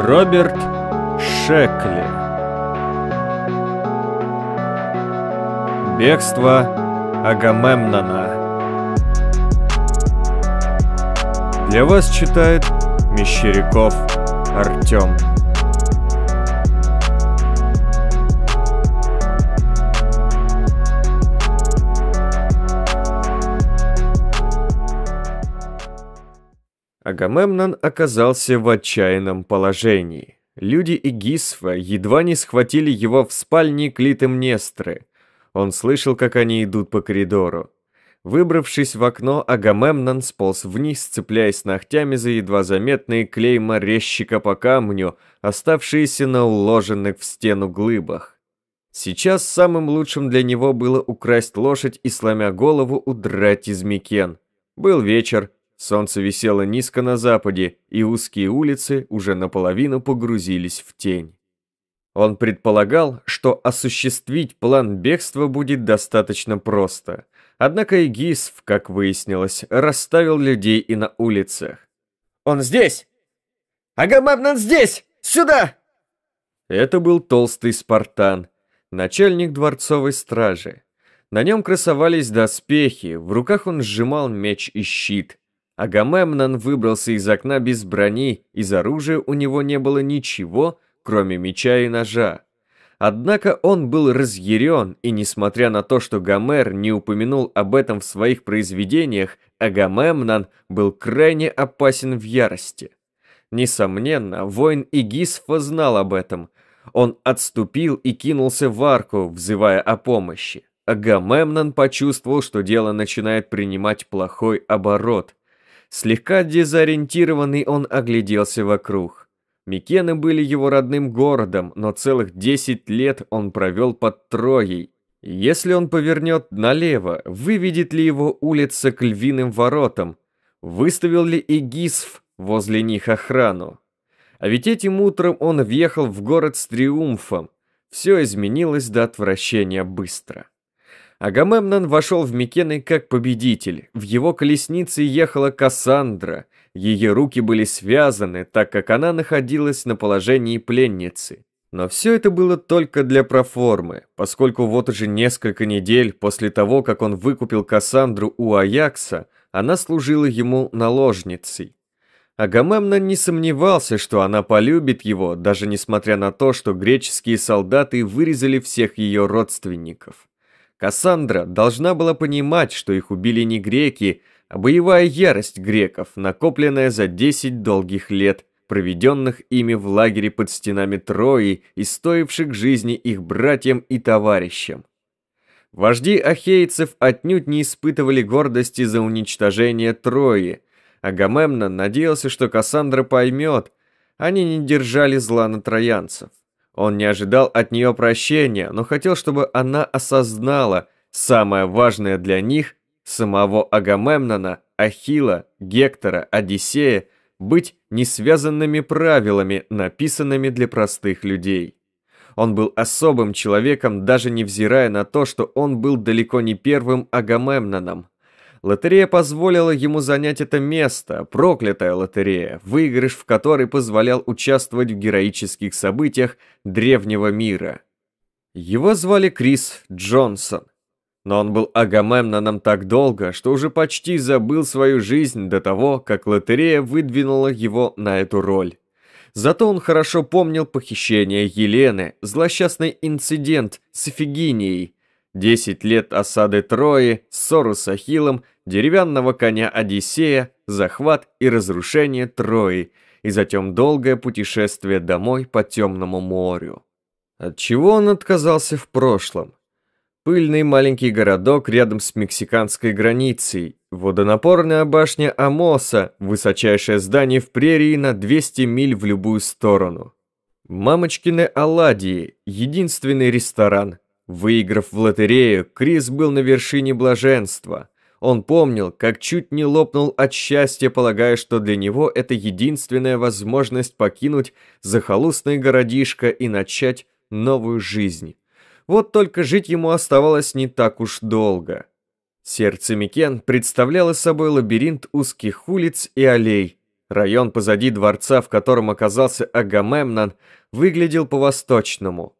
Роберт Шекли. Бегство Агамемнона. Для вас читает Мещеряков Артём. Агамемнон оказался в отчаянном положении. Люди Игисфа едва не схватили его в спальне Клитемнестры. Он слышал, как они идут по коридору. Выбравшись в окно, Агамемнон сполз вниз, цепляясь ногтями за едва заметные клейма резчика по камню, оставшиеся на уложенных в стену глыбах. Сейчас самым лучшим для него было украсть лошадь и, сломя голову, удрать из Микен. Был вечер, Солнце висело низко на западе, и узкие улицы уже наполовину погрузились в тень. Он предполагал, что осуществить план бегства будет достаточно просто. Однако Игисф, как выяснилось, расставил людей и на улицах. «Он здесь! Агамемнон здесь! Сюда!» Это был толстый Спартан, начальник дворцовой стражи. На нем красовались доспехи, в руках он сжимал меч и щит. Агамемнон выбрался из окна без брони, из оружия у него не было ничего, кроме меча и ножа. Однако он был разъярен, и несмотря на то, что Гомер не упомянул об этом в своих произведениях, Агамемнон был крайне опасен в ярости. Несомненно, воин Игисфа знал об этом. Он отступил и кинулся в арку, взывая о помощи. Агамемнон почувствовал, что дело начинает принимать плохой оборот – Слегка дезориентированный он огляделся вокруг. Микены были его родным городом, но целых 10 лет он провел под Троей. Если он повернет налево, выведет ли его улица к львиным воротам? Выставил ли Игисф возле них охрану? А ведь этим утром он въехал в город с триумфом. Все изменилось до отвращения быстро. Агамемнон вошел в Микены как победитель. В его колеснице ехала Кассандра. Ее руки были связаны, так как она находилась на положении пленницы. Но все это было только для проформы, поскольку вот уже несколько недель после того, как он выкупил Кассандру у Аякса, она служила ему наложницей. Агамемнон не сомневался, что она полюбит его, даже несмотря на то, что греческие солдаты вырезали всех ее родственников. Кассандра должна была понимать, что их убили не греки, а боевая ярость греков, накопленная за 10 долгих лет, проведенных ими в лагере под стенами Трои и стоивших жизни их братьям и товарищам. Вожди ахейцев отнюдь не испытывали гордости за уничтожение Трои. Агамемнон надеялся, что Кассандра поймет, они не держали зла на троянцев. Он не ожидал от нее прощения, но хотел, чтобы она осознала самое важное для них, самого Агамемнона, Ахила, Гектора, Одиссея, быть не связанными правилами, написанными для простых людей. Он был особым человеком, даже невзирая на то, что он был далеко не первым Агамемноном. Лотерея позволила ему занять это место, проклятая лотерея, выигрыш в которой позволял участвовать в героических событиях древнего мира. Его звали Крис Джонсон. Но он был Агамемноном так долго, что уже почти забыл свою жизнь до того, как лотерея выдвинула его на эту роль. Зато он хорошо помнил похищение Елены, злосчастный инцидент с Эфигинией – Десять лет осады Трои, ссору с Ахиллом, деревянного коня Одиссея, захват и разрушение Трои, и затем долгое путешествие домой по Темному морю. От чего он отказался в прошлом? Пыльный маленький городок рядом с мексиканской границей, водонапорная башня Амоса, высочайшее здание в прерии на 200 миль в любую сторону. Мамочкины оладьи, единственный ресторан, Выиграв в лотерею, Крис был на вершине блаженства. Он помнил, как чуть не лопнул от счастья, полагая, что для него это единственная возможность покинуть захолустное городишко и начать новую жизнь. Вот только жить ему оставалось не так уж долго. Сердце Микен представляло собой лабиринт узких улиц и аллей. Район позади дворца, в котором оказался Агамемнон, выглядел по-восточному –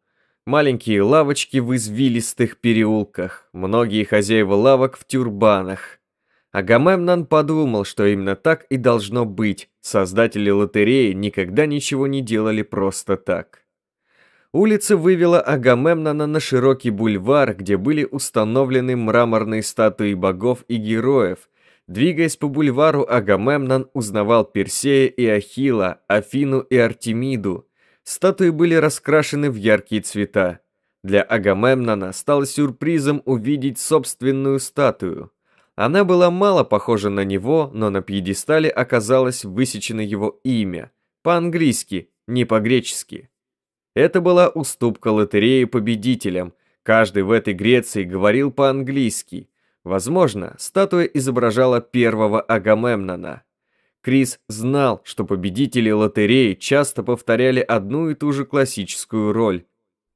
Маленькие лавочки в извилистых переулках, многие хозяева лавок в тюрбанах. Агамемнон подумал, что именно так и должно быть. Создатели лотереи никогда ничего не делали просто так. Улица вывела Агамемнона на широкий бульвар, где были установлены мраморные статуи богов и героев. Двигаясь по бульвару, Агамемнон узнавал Персея и Ахила, Афину и Артемиду – Статуи были раскрашены в яркие цвета. Для Агамемнона стало сюрпризом увидеть собственную статую. Она была мало похожа на него, но на пьедестале оказалось высечено его имя. По-английски, не по-гречески. Это была уступка лотереи победителям. Каждый в этой Греции говорил по-английски. Возможно, статуя изображала первого Агамемнона. Крис знал, что победители лотереи часто повторяли одну и ту же классическую роль.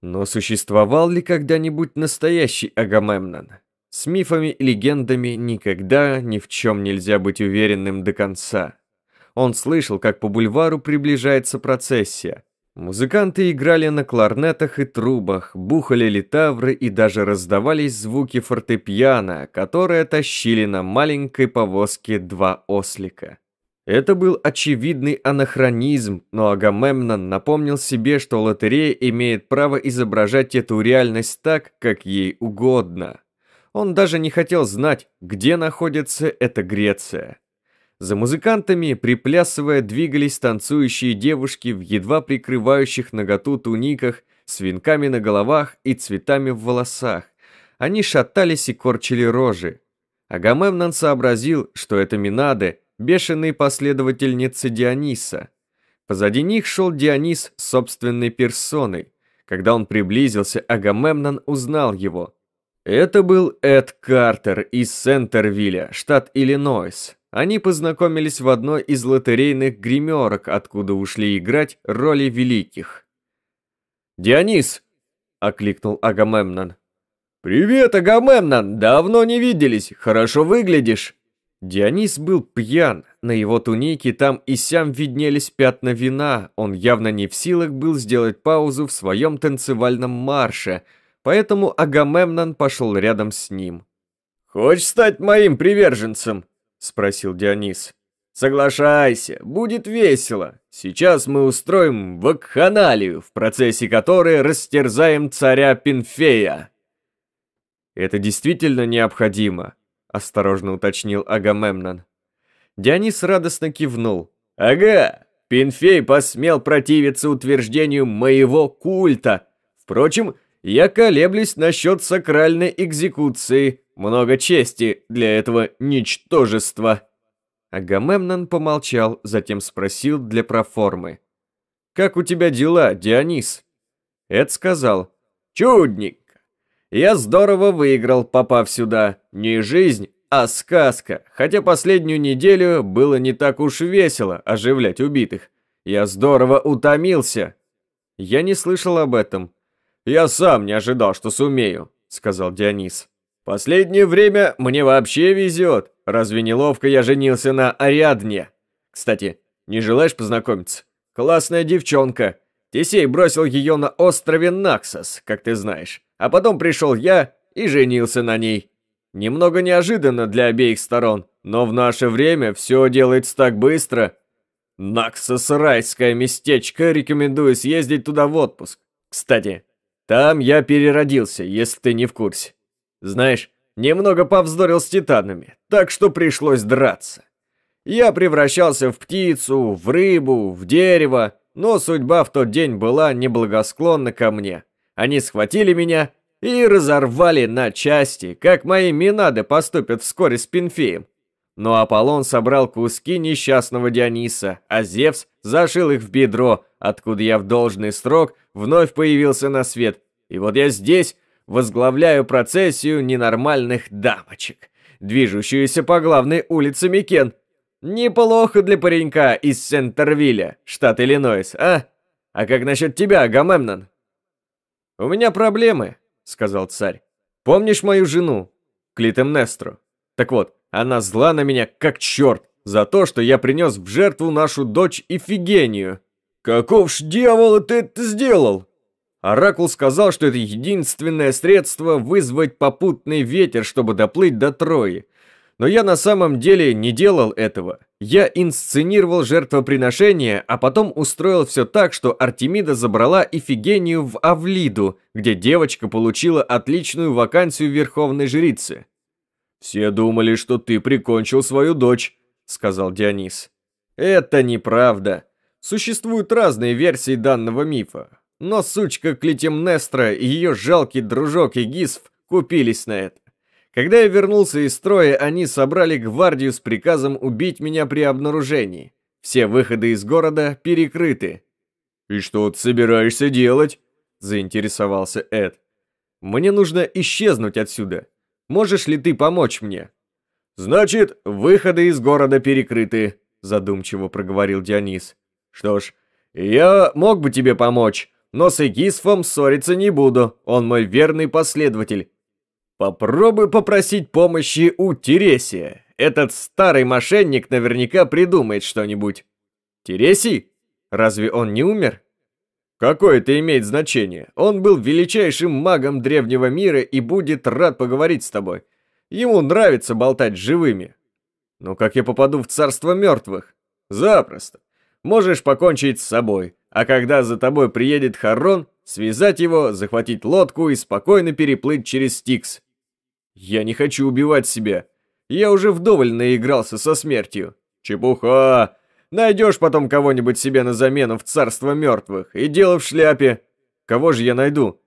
Но существовал ли когда-нибудь настоящий Агамемнон? С мифами и легендами никогда ни в чем нельзя быть уверенным до конца. Он слышал, как по бульвару приближается процессия. Музыканты играли на кларнетах и трубах, бухали литавры и даже раздавались звуки фортепиано, которые тащили на маленькой повозке два ослика. Это был очевидный анахронизм, но Агамемнон напомнил себе, что лотерея имеет право изображать эту реальность так, как ей угодно. Он даже не хотел знать, где находится эта Греция. За музыкантами, приплясывая, двигались танцующие девушки в едва прикрывающих наготу туниках, с венками на головах и цветами в волосах. Они шатались и корчили рожи. Агамемнон сообразил, что это Минады – бешеные последовательницы Диониса. Позади них шел Дионис собственной персоной. Когда он приблизился, Агамемнон узнал его. Это был Эд Картер из Сентервилля, штат Иллинойс. Они познакомились в одной из лотерейных гримерок, откуда ушли играть роли великих. «Дионис!» – окликнул Агамемнон. «Привет, Агамемнон! Давно не виделись! Хорошо выглядишь!» Дионис был пьян, на его тунике там и сям виднелись пятна вина, он явно не в силах был сделать паузу в своем танцевальном марше, поэтому Агамемнон пошел рядом с ним. «Хочешь стать моим приверженцем?» – спросил Дионис. «Соглашайся, будет весело. Сейчас мы устроим вакханалию, в процессе которой растерзаем царя Пинфея». «Это действительно необходимо», осторожно уточнил Агамемнон. Дионис радостно кивнул. «Ага, Пинфей посмел противиться утверждению моего культа. Впрочем, я колеблюсь насчет сакральной экзекуции. Много чести для этого ничтожества». Агамемнон помолчал, затем спросил для проформы. «Как у тебя дела, Дионис?» Эд сказал. «Чудник, я здорово выиграл, попав сюда. Не жизнь, а сказка, хотя последнюю неделю было не так уж весело оживлять убитых. Я здорово утомился. Я не слышал об этом. Я сам не ожидал, что сумею, сказал Дионис. Последнее время мне вообще везет. Разве неловко я женился на Ариадне? Кстати, не желаешь познакомиться? Классная девчонка. Тесей бросил ее на острове Наксос, как ты знаешь а потом пришел я и женился на ней. Немного неожиданно для обеих сторон, но в наше время все делается так быстро. Наксосрайское местечко, рекомендую съездить туда в отпуск. Кстати, там я переродился, если ты не в курсе. Знаешь, немного повздорил с титанами, так что пришлось драться. Я превращался в птицу, в рыбу, в дерево, но судьба в тот день была неблагосклонна ко мне. Они схватили меня и разорвали на части, как мои Минады поступят вскоре с Пинфеем. Но Аполлон собрал куски несчастного Диониса, а Зевс зашил их в бедро, откуда я в должный срок вновь появился на свет. И вот я здесь возглавляю процессию ненормальных дамочек, движущуюся по главной улице Микен. Неплохо для паренька из Сентервилля, штат Иллинойс, а? А как насчет тебя, Агамемнон? «У меня проблемы», — сказал царь. «Помнишь мою жену, Клитемнестру? Так вот, она зла на меня как черт за то, что я принес в жертву нашу дочь Ифигению». «Каков ж дьявол ты это сделал?» Оракул сказал, что это единственное средство вызвать попутный ветер, чтобы доплыть до Трои. Но я на самом деле не делал этого. Я инсценировал жертвоприношение, а потом устроил все так, что Артемида забрала Ифигению в Авлиду, где девочка получила отличную вакансию верховной жрицы. «Все думали, что ты прикончил свою дочь», — сказал Дионис. «Это неправда. Существуют разные версии данного мифа. Но сучка Клитемнестра и ее жалкий дружок Игисф купились на это. Когда я вернулся из строя, они собрали гвардию с приказом убить меня при обнаружении. Все выходы из города перекрыты. «И что ты собираешься делать?» – заинтересовался Эд. «Мне нужно исчезнуть отсюда. Можешь ли ты помочь мне?» «Значит, выходы из города перекрыты», – задумчиво проговорил Дионис. «Что ж, я мог бы тебе помочь, но с Эгисфом ссориться не буду. Он мой верный последователь, Попробуй попросить помощи у Тересия. Этот старый мошенник наверняка придумает что-нибудь. Тересий? Разве он не умер? Какое это имеет значение? Он был величайшим магом древнего мира и будет рад поговорить с тобой. Ему нравится болтать с живыми. Но как я попаду в царство мертвых? Запросто. Можешь покончить с собой, а когда за тобой приедет Харрон, связать его, захватить лодку и спокойно переплыть через Стикс. «Я не хочу убивать себя. Я уже вдоволь наигрался со смертью». «Чепуха! Найдешь потом кого-нибудь себе на замену в царство мертвых, и дело в шляпе. Кого же я найду?»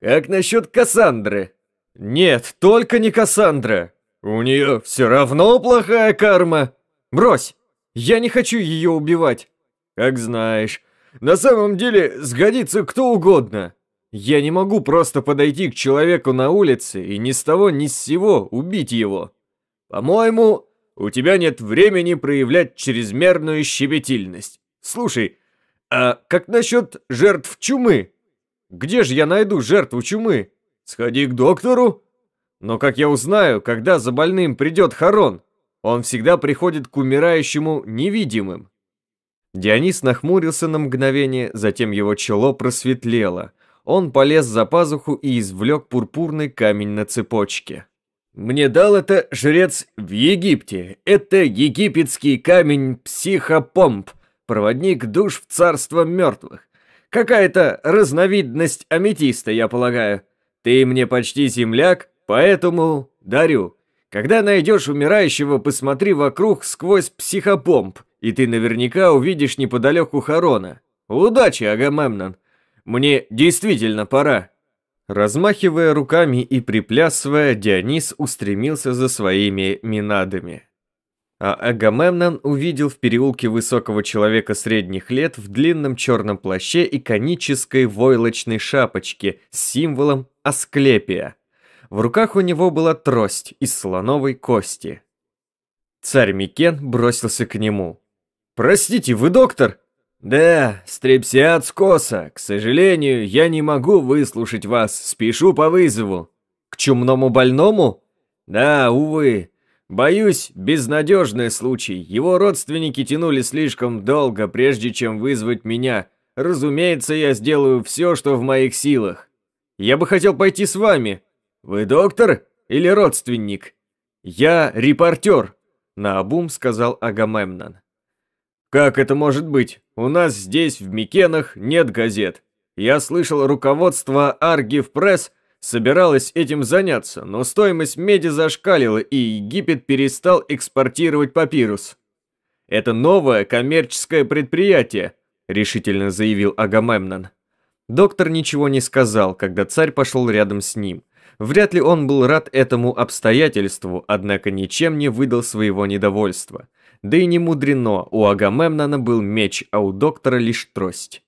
«Как насчет Кассандры?» «Нет, только не Кассандра. У нее все равно плохая карма. Брось, я не хочу ее убивать». «Как знаешь. На самом деле сгодится кто угодно». Я не могу просто подойти к человеку на улице и ни с того ни с сего убить его. По-моему, у тебя нет времени проявлять чрезмерную щепетильность. Слушай, а как насчет жертв чумы? Где же я найду жертву чумы? Сходи к доктору. Но как я узнаю, когда за больным придет Харон? Он всегда приходит к умирающему невидимым. Дионис нахмурился на мгновение, затем его чело просветлело – он полез за пазуху и извлек пурпурный камень на цепочке. «Мне дал это жрец в Египте. Это египетский камень психопомп, проводник душ в царство мертвых. Какая-то разновидность аметиста, я полагаю. Ты мне почти земляк, поэтому дарю. Когда найдешь умирающего, посмотри вокруг сквозь психопомп, и ты наверняка увидишь неподалеку Харона. Удачи, Агамемнон!» Мне действительно пора!» Размахивая руками и приплясывая, Дионис устремился за своими минадами. А Агамемнон увидел в переулке высокого человека средних лет в длинном черном плаще и конической войлочной шапочке с символом Асклепия. В руках у него была трость из слоновой кости. Царь Микен бросился к нему. «Простите, вы доктор?» «Да, стрепсиат скоса. К сожалению, я не могу выслушать вас. Спешу по вызову». «К чумному больному?» «Да, увы. Боюсь, безнадежный случай. Его родственники тянули слишком долго, прежде чем вызвать меня. Разумеется, я сделаю все, что в моих силах. Я бы хотел пойти с вами. Вы доктор или родственник?» «Я репортер», — наобум сказал Агамемнон. «Как это может быть? У нас здесь, в Микенах, нет газет. Я слышал, руководство Аргив Пресс собиралось этим заняться, но стоимость меди зашкалила, и Египет перестал экспортировать папирус. Это новое коммерческое предприятие», – решительно заявил Агамемнон. Доктор ничего не сказал, когда царь пошел рядом с ним. Вряд ли он был рад этому обстоятельству, однако ничем не выдал своего недовольства – да и не мудрено, у Агамемнона был меч, а у доктора лишь трость.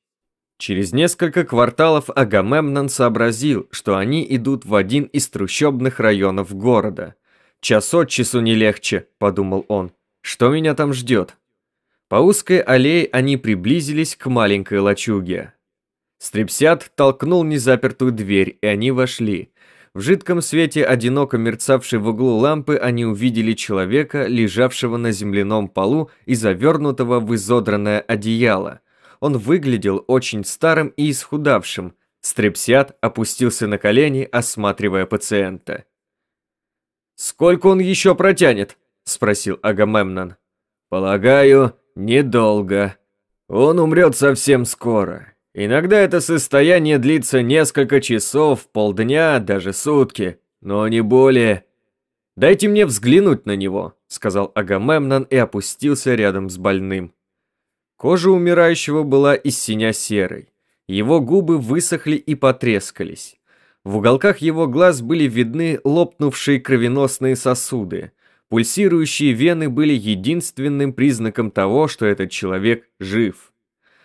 Через несколько кварталов Агамемнон сообразил, что они идут в один из трущобных районов города. «Час от часу не легче», – подумал он. «Что меня там ждет?» По узкой аллее они приблизились к маленькой лачуге. Стрепсят толкнул незапертую дверь, и они вошли. В жидком свете, одиноко мерцавшей в углу лампы, они увидели человека, лежавшего на земляном полу и завернутого в изодранное одеяло. Он выглядел очень старым и исхудавшим. Стрепсят опустился на колени, осматривая пациента. «Сколько он еще протянет?» – спросил Агамемнон. «Полагаю, недолго. Он умрет совсем скоро. Иногда это состояние длится несколько часов, полдня, даже сутки, но не более. «Дайте мне взглянуть на него», — сказал Агамемнон и опустился рядом с больным. Кожа умирающего была из синя серой. Его губы высохли и потрескались. В уголках его глаз были видны лопнувшие кровеносные сосуды. Пульсирующие вены были единственным признаком того, что этот человек жив.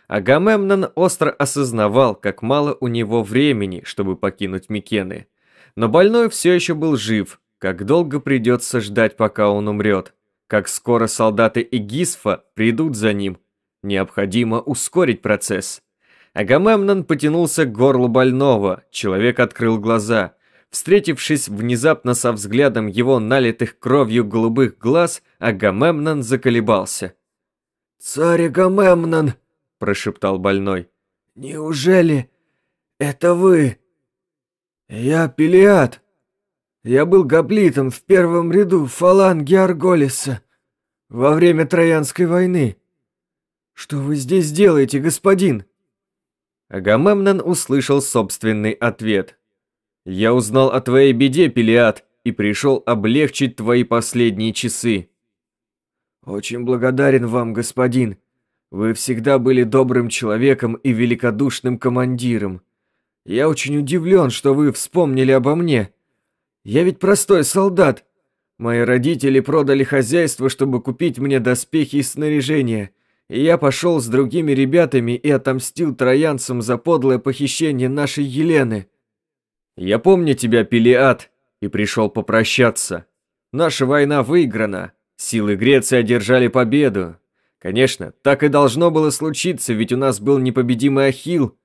Агамемнон остро осознавал, как мало у него времени, чтобы покинуть Микены. Но больной все еще был жив, как долго придется ждать, пока он умрет, как скоро солдаты Игисфа придут за ним. Необходимо ускорить процесс. Агамемнон потянулся к горлу больного, человек открыл глаза. Встретившись внезапно со взглядом его налитых кровью голубых глаз, Агамемнон заколебался. «Царь Агамемнон!» — прошептал больной. «Неужели это вы?» «Я Пелиад. Я был гоплитом в первом ряду фаланги Арголиса во время Троянской войны. Что вы здесь делаете, господин?» Агамемнон услышал собственный ответ. «Я узнал о твоей беде, Пелиад, и пришел облегчить твои последние часы». «Очень благодарен вам, господин. Вы всегда были добрым человеком и великодушным командиром. Я очень удивлен, что вы вспомнили обо мне. Я ведь простой солдат. Мои родители продали хозяйство, чтобы купить мне доспехи и снаряжение, и я пошел с другими ребятами и отомстил троянцам за подлое похищение нашей Елены. Я помню тебя, Пелиат, и пришел попрощаться. Наша война выиграна. Силы Греции одержали победу, Конечно, так и должно было случиться, ведь у нас был непобедимый Ахилл.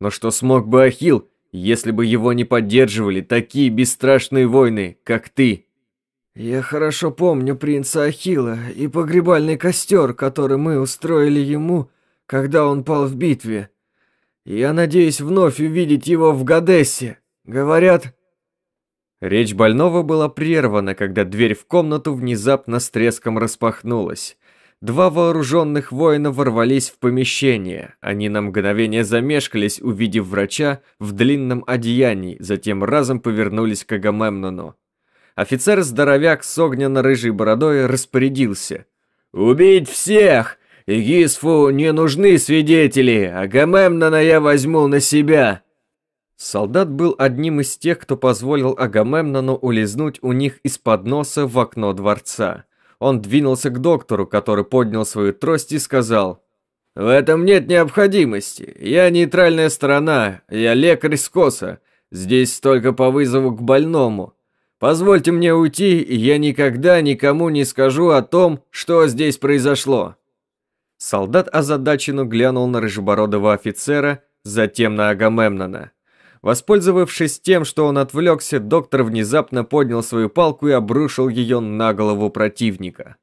Но что смог бы Ахилл, если бы его не поддерживали такие бесстрашные войны, как ты? Я хорошо помню принца Ахилла и погребальный костер, который мы устроили ему, когда он пал в битве. Я надеюсь вновь увидеть его в Гадессе. Говорят, Речь больного была прервана, когда дверь в комнату внезапно с треском распахнулась. Два вооруженных воина ворвались в помещение. Они на мгновение замешкались, увидев врача в длинном одеянии, затем разом повернулись к Агамемнону. Офицер-здоровяк с огненно-рыжей бородой распорядился. «Убить всех! Игисфу не нужны свидетели! Агамемнона я возьму на себя!» Солдат был одним из тех, кто позволил Агамемнону улизнуть у них из-под носа в окно дворца он двинулся к доктору, который поднял свою трость и сказал «В этом нет необходимости. Я нейтральная сторона, я лекарь с коса. Здесь только по вызову к больному. Позвольте мне уйти, и я никогда никому не скажу о том, что здесь произошло». Солдат озадаченно глянул на рыжебородого офицера, затем на Агамемнона. Воспользовавшись тем, что он отвлекся, доктор внезапно поднял свою палку и обрушил ее на голову противника.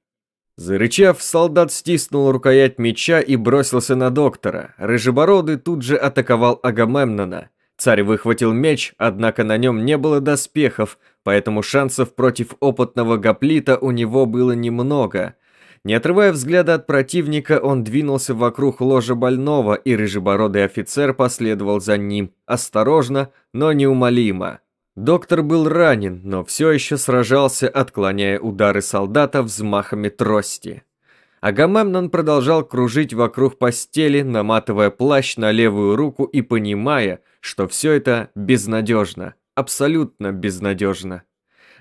Зарычав, солдат стиснул рукоять меча и бросился на доктора. Рыжебородый тут же атаковал Агамемнона. Царь выхватил меч, однако на нем не было доспехов, поэтому шансов против опытного гоплита у него было немного. Не отрывая взгляда от противника, он двинулся вокруг ложа больного, и рыжебородый офицер последовал за ним, осторожно, но неумолимо. Доктор был ранен, но все еще сражался, отклоняя удары солдата взмахами трости. Агамемнон продолжал кружить вокруг постели, наматывая плащ на левую руку и понимая, что все это безнадежно, абсолютно безнадежно.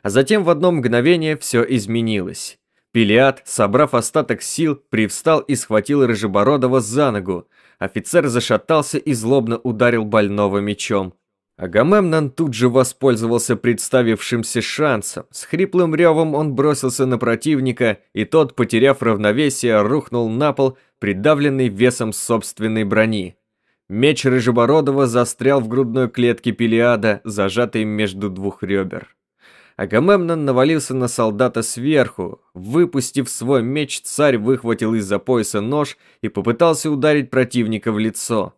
А затем в одно мгновение все изменилось. Пилиат, собрав остаток сил, привстал и схватил Рыжебородова за ногу. Офицер зашатался и злобно ударил больного мечом. Агамемнон тут же воспользовался представившимся шансом. С хриплым ревом он бросился на противника, и тот, потеряв равновесие, рухнул на пол, придавленный весом собственной брони. Меч Рыжебородова застрял в грудной клетке Пелиада, зажатый между двух ребер. Агамемнон навалился на солдата сверху. Выпустив свой меч, царь выхватил из-за пояса нож и попытался ударить противника в лицо.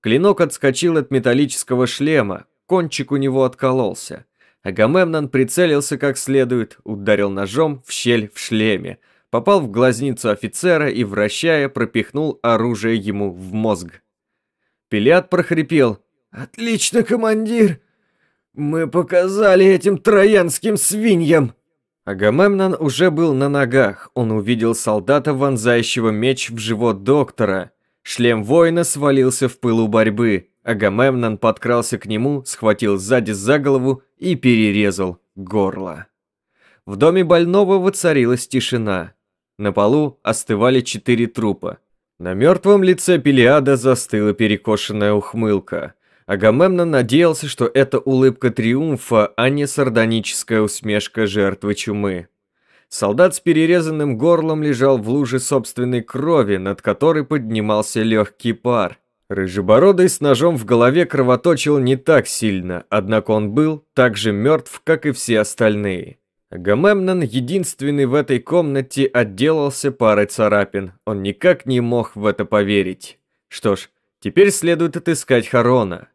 Клинок отскочил от металлического шлема, кончик у него откололся. Агамемнон прицелился как следует, ударил ножом в щель в шлеме, попал в глазницу офицера и, вращая, пропихнул оружие ему в мозг. Пилят прохрипел. «Отлично, командир! «Мы показали этим троянским свиньям!» Агамемнон уже был на ногах. Он увидел солдата, вонзающего меч в живот доктора. Шлем воина свалился в пылу борьбы. Агамемнон подкрался к нему, схватил сзади за голову и перерезал горло. В доме больного воцарилась тишина. На полу остывали четыре трупа. На мертвом лице Пелиада застыла перекошенная ухмылка – Агамемнон надеялся, что это улыбка триумфа, а не сардоническая усмешка жертвы чумы. Солдат с перерезанным горлом лежал в луже собственной крови, над которой поднимался легкий пар. Рыжебородый с ножом в голове кровоточил не так сильно, однако он был так же мертв, как и все остальные. Агамемнон, единственный в этой комнате, отделался парой царапин. Он никак не мог в это поверить. Что ж, теперь следует отыскать Харона.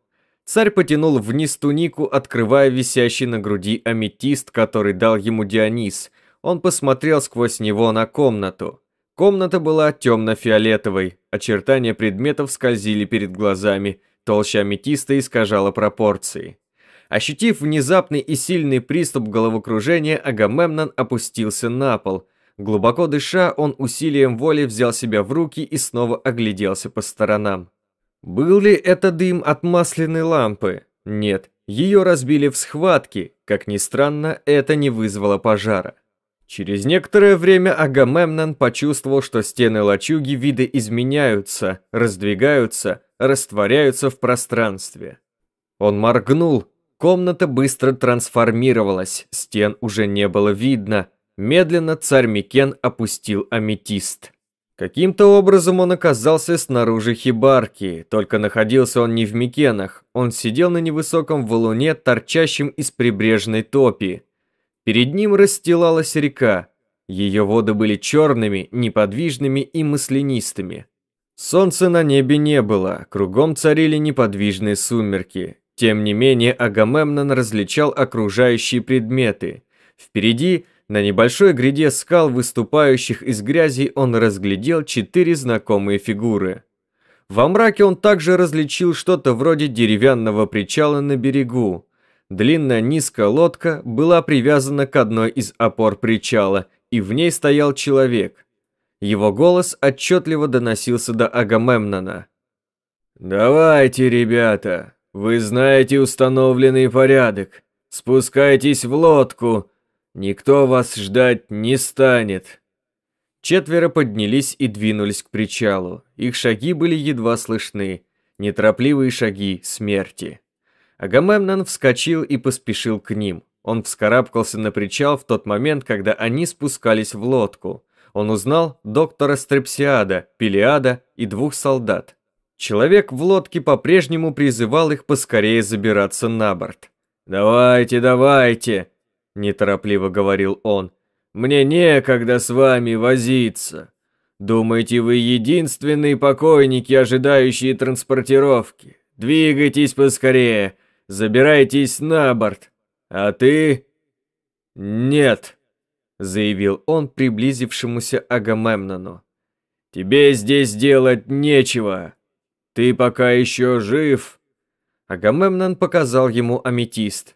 Царь потянул вниз тунику, открывая висящий на груди аметист, который дал ему Дионис. Он посмотрел сквозь него на комнату. Комната была темно-фиолетовой, очертания предметов скользили перед глазами, толща аметиста искажала пропорции. Ощутив внезапный и сильный приступ головокружения, Агамемнон опустился на пол. Глубоко дыша, он усилием воли взял себя в руки и снова огляделся по сторонам. Был ли это дым от масляной лампы? Нет, ее разбили в схватке, как ни странно, это не вызвало пожара. Через некоторое время Агамемнон почувствовал, что стены лачуги виды изменяются, раздвигаются, растворяются в пространстве. Он моргнул, комната быстро трансформировалась, стен уже не было видно. Медленно царь Микен опустил аметист. Каким-то образом он оказался снаружи хибарки, только находился он не в Микенах, он сидел на невысоком валуне, торчащем из прибрежной топи. Перед ним расстилалась река. Ее воды были черными, неподвижными и маслянистыми. Солнца на небе не было, кругом царили неподвижные сумерки. Тем не менее, Агамемнон различал окружающие предметы. Впереди – на небольшой гряде скал, выступающих из грязи, он разглядел четыре знакомые фигуры. Во мраке он также различил что-то вроде деревянного причала на берегу. Длинная низкая лодка была привязана к одной из опор причала, и в ней стоял человек. Его голос отчетливо доносился до Агамемнона. «Давайте, ребята, вы знаете установленный порядок. Спускайтесь в лодку, Никто вас ждать не станет. Четверо поднялись и двинулись к причалу. Их шаги были едва слышны. Неторопливые шаги смерти. Агамемнон вскочил и поспешил к ним. Он вскарабкался на причал в тот момент, когда они спускались в лодку. Он узнал доктора Стрепсиада, Пелиада и двух солдат. Человек в лодке по-прежнему призывал их поскорее забираться на борт. «Давайте, давайте!» – неторопливо говорил он. «Мне некогда с вами возиться. Думаете, вы единственные покойники, ожидающие транспортировки? Двигайтесь поскорее, забирайтесь на борт. А ты...» «Нет», – заявил он приблизившемуся Агамемнону. «Тебе здесь делать нечего. Ты пока еще жив». Агамемнон показал ему аметист.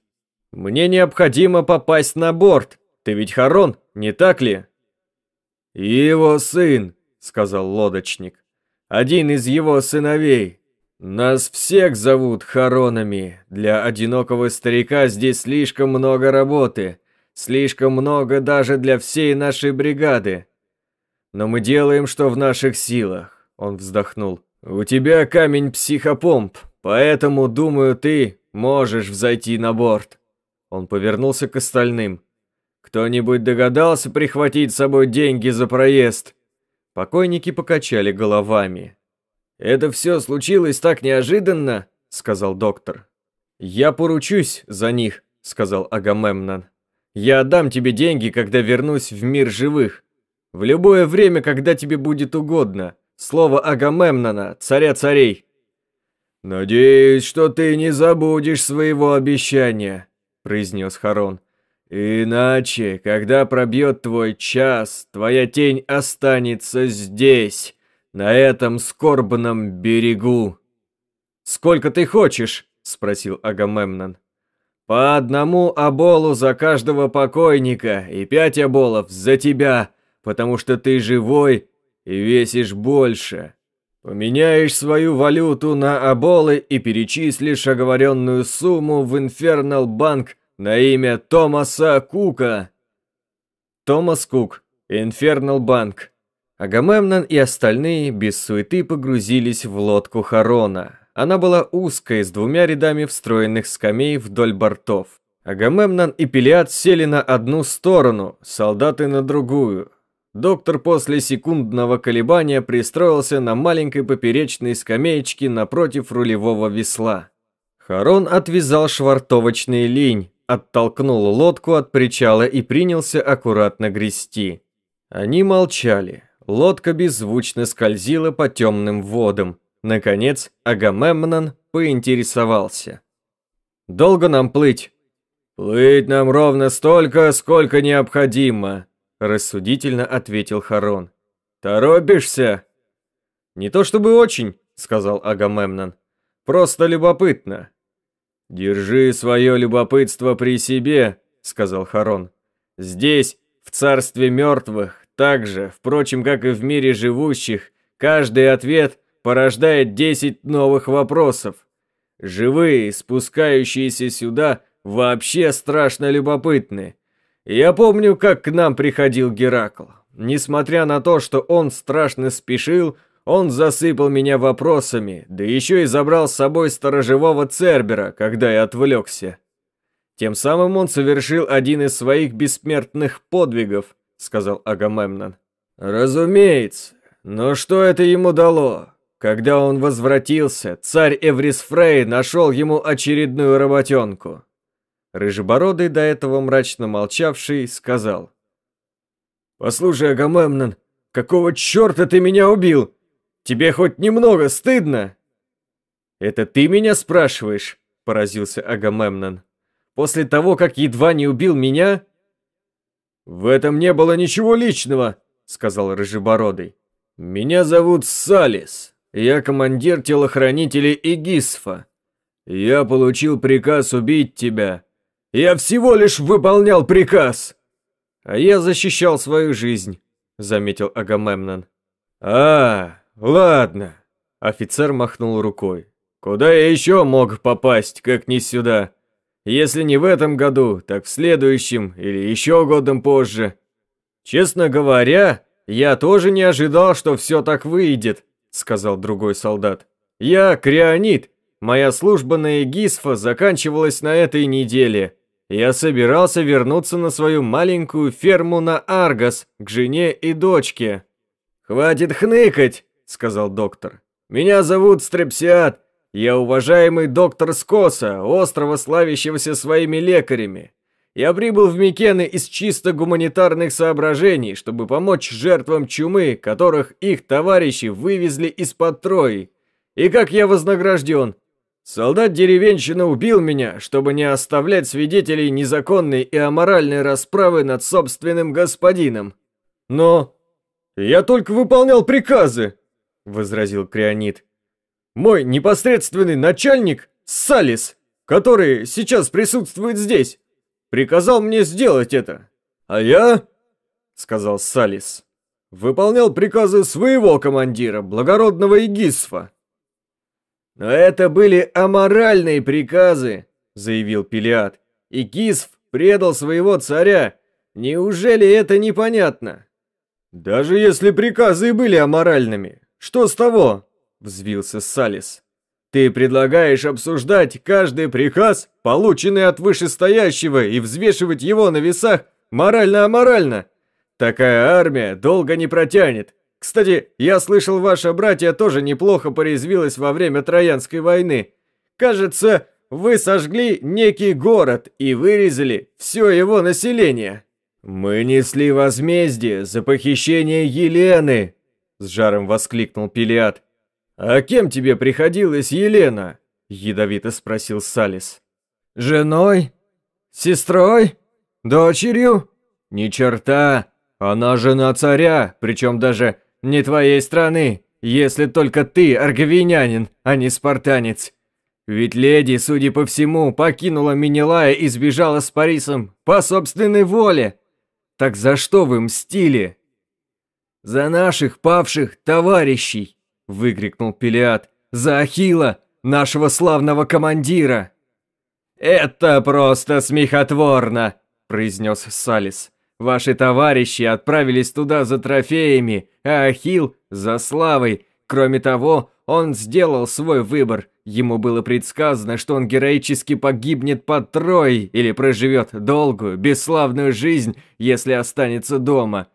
«Мне необходимо попасть на борт. Ты ведь Харон, не так ли?» его сын», — сказал лодочник. «Один из его сыновей. Нас всех зовут Харонами. Для одинокого старика здесь слишком много работы. Слишком много даже для всей нашей бригады. Но мы делаем, что в наших силах», — он вздохнул. «У тебя камень психопомп, поэтому, думаю, ты можешь взойти на борт». Он повернулся к остальным. «Кто-нибудь догадался прихватить с собой деньги за проезд?» Покойники покачали головами. «Это все случилось так неожиданно», — сказал доктор. «Я поручусь за них», — сказал Агамемнон. «Я отдам тебе деньги, когда вернусь в мир живых. В любое время, когда тебе будет угодно. Слово Агамемнона, царя царей». «Надеюсь, что ты не забудешь своего обещания», произнес Харон. «Иначе, когда пробьет твой час, твоя тень останется здесь, на этом скорбном берегу». «Сколько ты хочешь?» — спросил Агамемнон. «По одному оболу за каждого покойника и пять оболов за тебя, потому что ты живой и весишь больше». Поменяешь свою валюту на оболы и перечислишь оговоренную сумму в Infernal Bank на имя Томаса Кука. Томас Кук, Infernal Bank. Агамемнон и остальные без суеты погрузились в лодку Харона. Она была узкой, с двумя рядами встроенных скамей вдоль бортов. Агамемнон и Пелиат сели на одну сторону, солдаты на другую. Доктор после секундного колебания пристроился на маленькой поперечной скамеечке напротив рулевого весла. Харон отвязал швартовочный линь, оттолкнул лодку от причала и принялся аккуратно грести. Они молчали. Лодка беззвучно скользила по темным водам. Наконец, Агамемнон поинтересовался. «Долго нам плыть?» «Плыть нам ровно столько, сколько необходимо», рассудительно ответил Харон. «Торопишься?» «Не то чтобы очень», — сказал Агамемнон. «Просто любопытно». «Держи свое любопытство при себе», — сказал Харон. «Здесь, в царстве мертвых, также, впрочем, как и в мире живущих, каждый ответ порождает десять новых вопросов. Живые, спускающиеся сюда, вообще страшно любопытны. Я помню, как к нам приходил Геракл. Несмотря на то, что он страшно спешил, он засыпал меня вопросами, да еще и забрал с собой сторожевого Цербера, когда я отвлекся. Тем самым он совершил один из своих бессмертных подвигов, сказал Агамемнон. Разумеется, но что это ему дало? Когда он возвратился, царь Эврисфрей нашел ему очередную работенку. Рыжебородый, до этого мрачно молчавший, сказал. «Послушай, Агамемнон, какого черта ты меня убил? Тебе хоть немного стыдно?» «Это ты меня спрашиваешь?» – поразился Агамемнон. «После того, как едва не убил меня?» «В этом не было ничего личного», – сказал Рыжебородый. «Меня зовут Салис. Я командир телохранителей Игисфа. Я получил приказ убить тебя, я всего лишь выполнял приказ!» «А я защищал свою жизнь», — заметил Агамемнон. «А, ладно», — офицер махнул рукой. «Куда я еще мог попасть, как не сюда? Если не в этом году, так в следующем или еще годом позже. Честно говоря, я тоже не ожидал, что все так выйдет», — сказал другой солдат. «Я крионит. Моя служба на Эгисфа заканчивалась на этой неделе». Я собирался вернуться на свою маленькую ферму на Аргас к жене и дочке. «Хватит хныкать!» – сказал доктор. «Меня зовут Стрепсиад. Я уважаемый доктор Скоса, острова, славящегося своими лекарями. Я прибыл в Микены из чисто гуманитарных соображений, чтобы помочь жертвам чумы, которых их товарищи вывезли из-под Трои. И как я вознагражден? Солдат-деревенщина убил меня, чтобы не оставлять свидетелей незаконной и аморальной расправы над собственным господином. Но... «Я только выполнял приказы!» — возразил Крионит. «Мой непосредственный начальник — Салис, который сейчас присутствует здесь, приказал мне сделать это. А я...» — сказал Салис. «Выполнял приказы своего командира, благородного Игисфа. Но это были аморальные приказы, заявил Пелиад. И Кисв предал своего царя. Неужели это непонятно? Даже если приказы и были аморальными, что с того? взвился Салис. Ты предлагаешь обсуждать каждый приказ, полученный от вышестоящего, и взвешивать его на весах морально-аморально. Такая армия долго не протянет. Кстати, я слышал, ваше братья тоже неплохо порезвилось во время Троянской войны. Кажется, вы сожгли некий город и вырезали все его население. Мы несли возмездие за похищение Елены, с жаром воскликнул Пелиат. А кем тебе приходилась Елена? ядовито спросил Салис. Женой? Сестрой? Дочерью? Ни черта. Она жена царя, причем даже не твоей страны, если только ты аргвинянин, а не спартанец. Ведь леди, судя по всему, покинула Минилая и сбежала с Парисом по собственной воле. Так за что вы мстили? За наших павших товарищей, выкрикнул Пелиат. За Ахила, нашего славного командира. Это просто смехотворно, произнес Салис. Ваши товарищи отправились туда за трофеями, а Ахилл – за славой. Кроме того, он сделал свой выбор. Ему было предсказано, что он героически погибнет под трой, или проживет долгую, бесславную жизнь, если останется дома.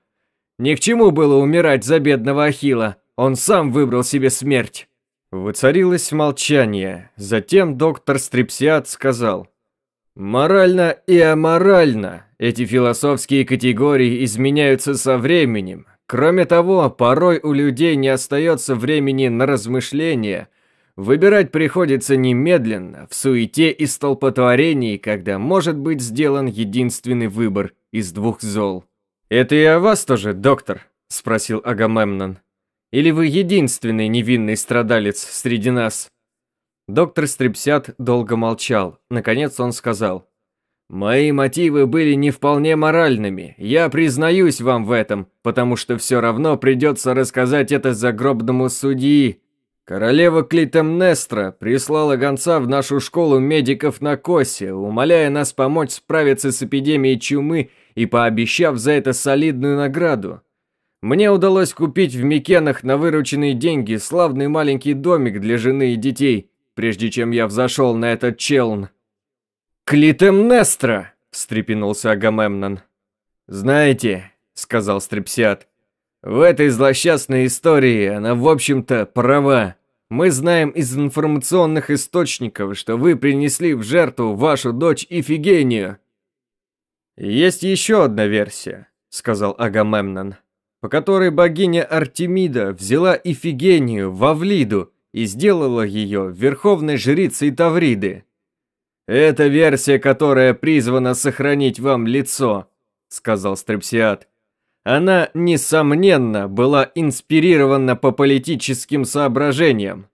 Ни к чему было умирать за бедного Ахила. Он сам выбрал себе смерть. Воцарилось молчание. Затем доктор Стрипсиад сказал – Морально и аморально эти философские категории изменяются со временем. Кроме того, порой у людей не остается времени на размышления. Выбирать приходится немедленно, в суете и столпотворении, когда может быть сделан единственный выбор из двух зол. «Это и о вас тоже, доктор?» – спросил Агамемнон. «Или вы единственный невинный страдалец среди нас?» Доктор Стрепсят долго молчал. Наконец он сказал. «Мои мотивы были не вполне моральными. Я признаюсь вам в этом, потому что все равно придется рассказать это загробному судьи. Королева Клитемнестра прислала гонца в нашу школу медиков на Косе, умоляя нас помочь справиться с эпидемией чумы и пообещав за это солидную награду. Мне удалось купить в Микенах на вырученные деньги славный маленький домик для жены и детей – прежде чем я взошел на этот челн. «Клитемнестра!» — встрепенулся Агамемнон. «Знаете», — сказал стрипсиат. — «в этой злосчастной истории она, в общем-то, права. Мы знаем из информационных источников, что вы принесли в жертву вашу дочь Ифигению». «Есть еще одна версия», — сказал Агамемнон, «по которой богиня Артемида взяла Ифигению в Авлиду, и сделала ее верховной жрицей Тавриды. «Это версия, которая призвана сохранить вам лицо», — сказал Стрепсиад. «Она, несомненно, была инспирирована по политическим соображениям.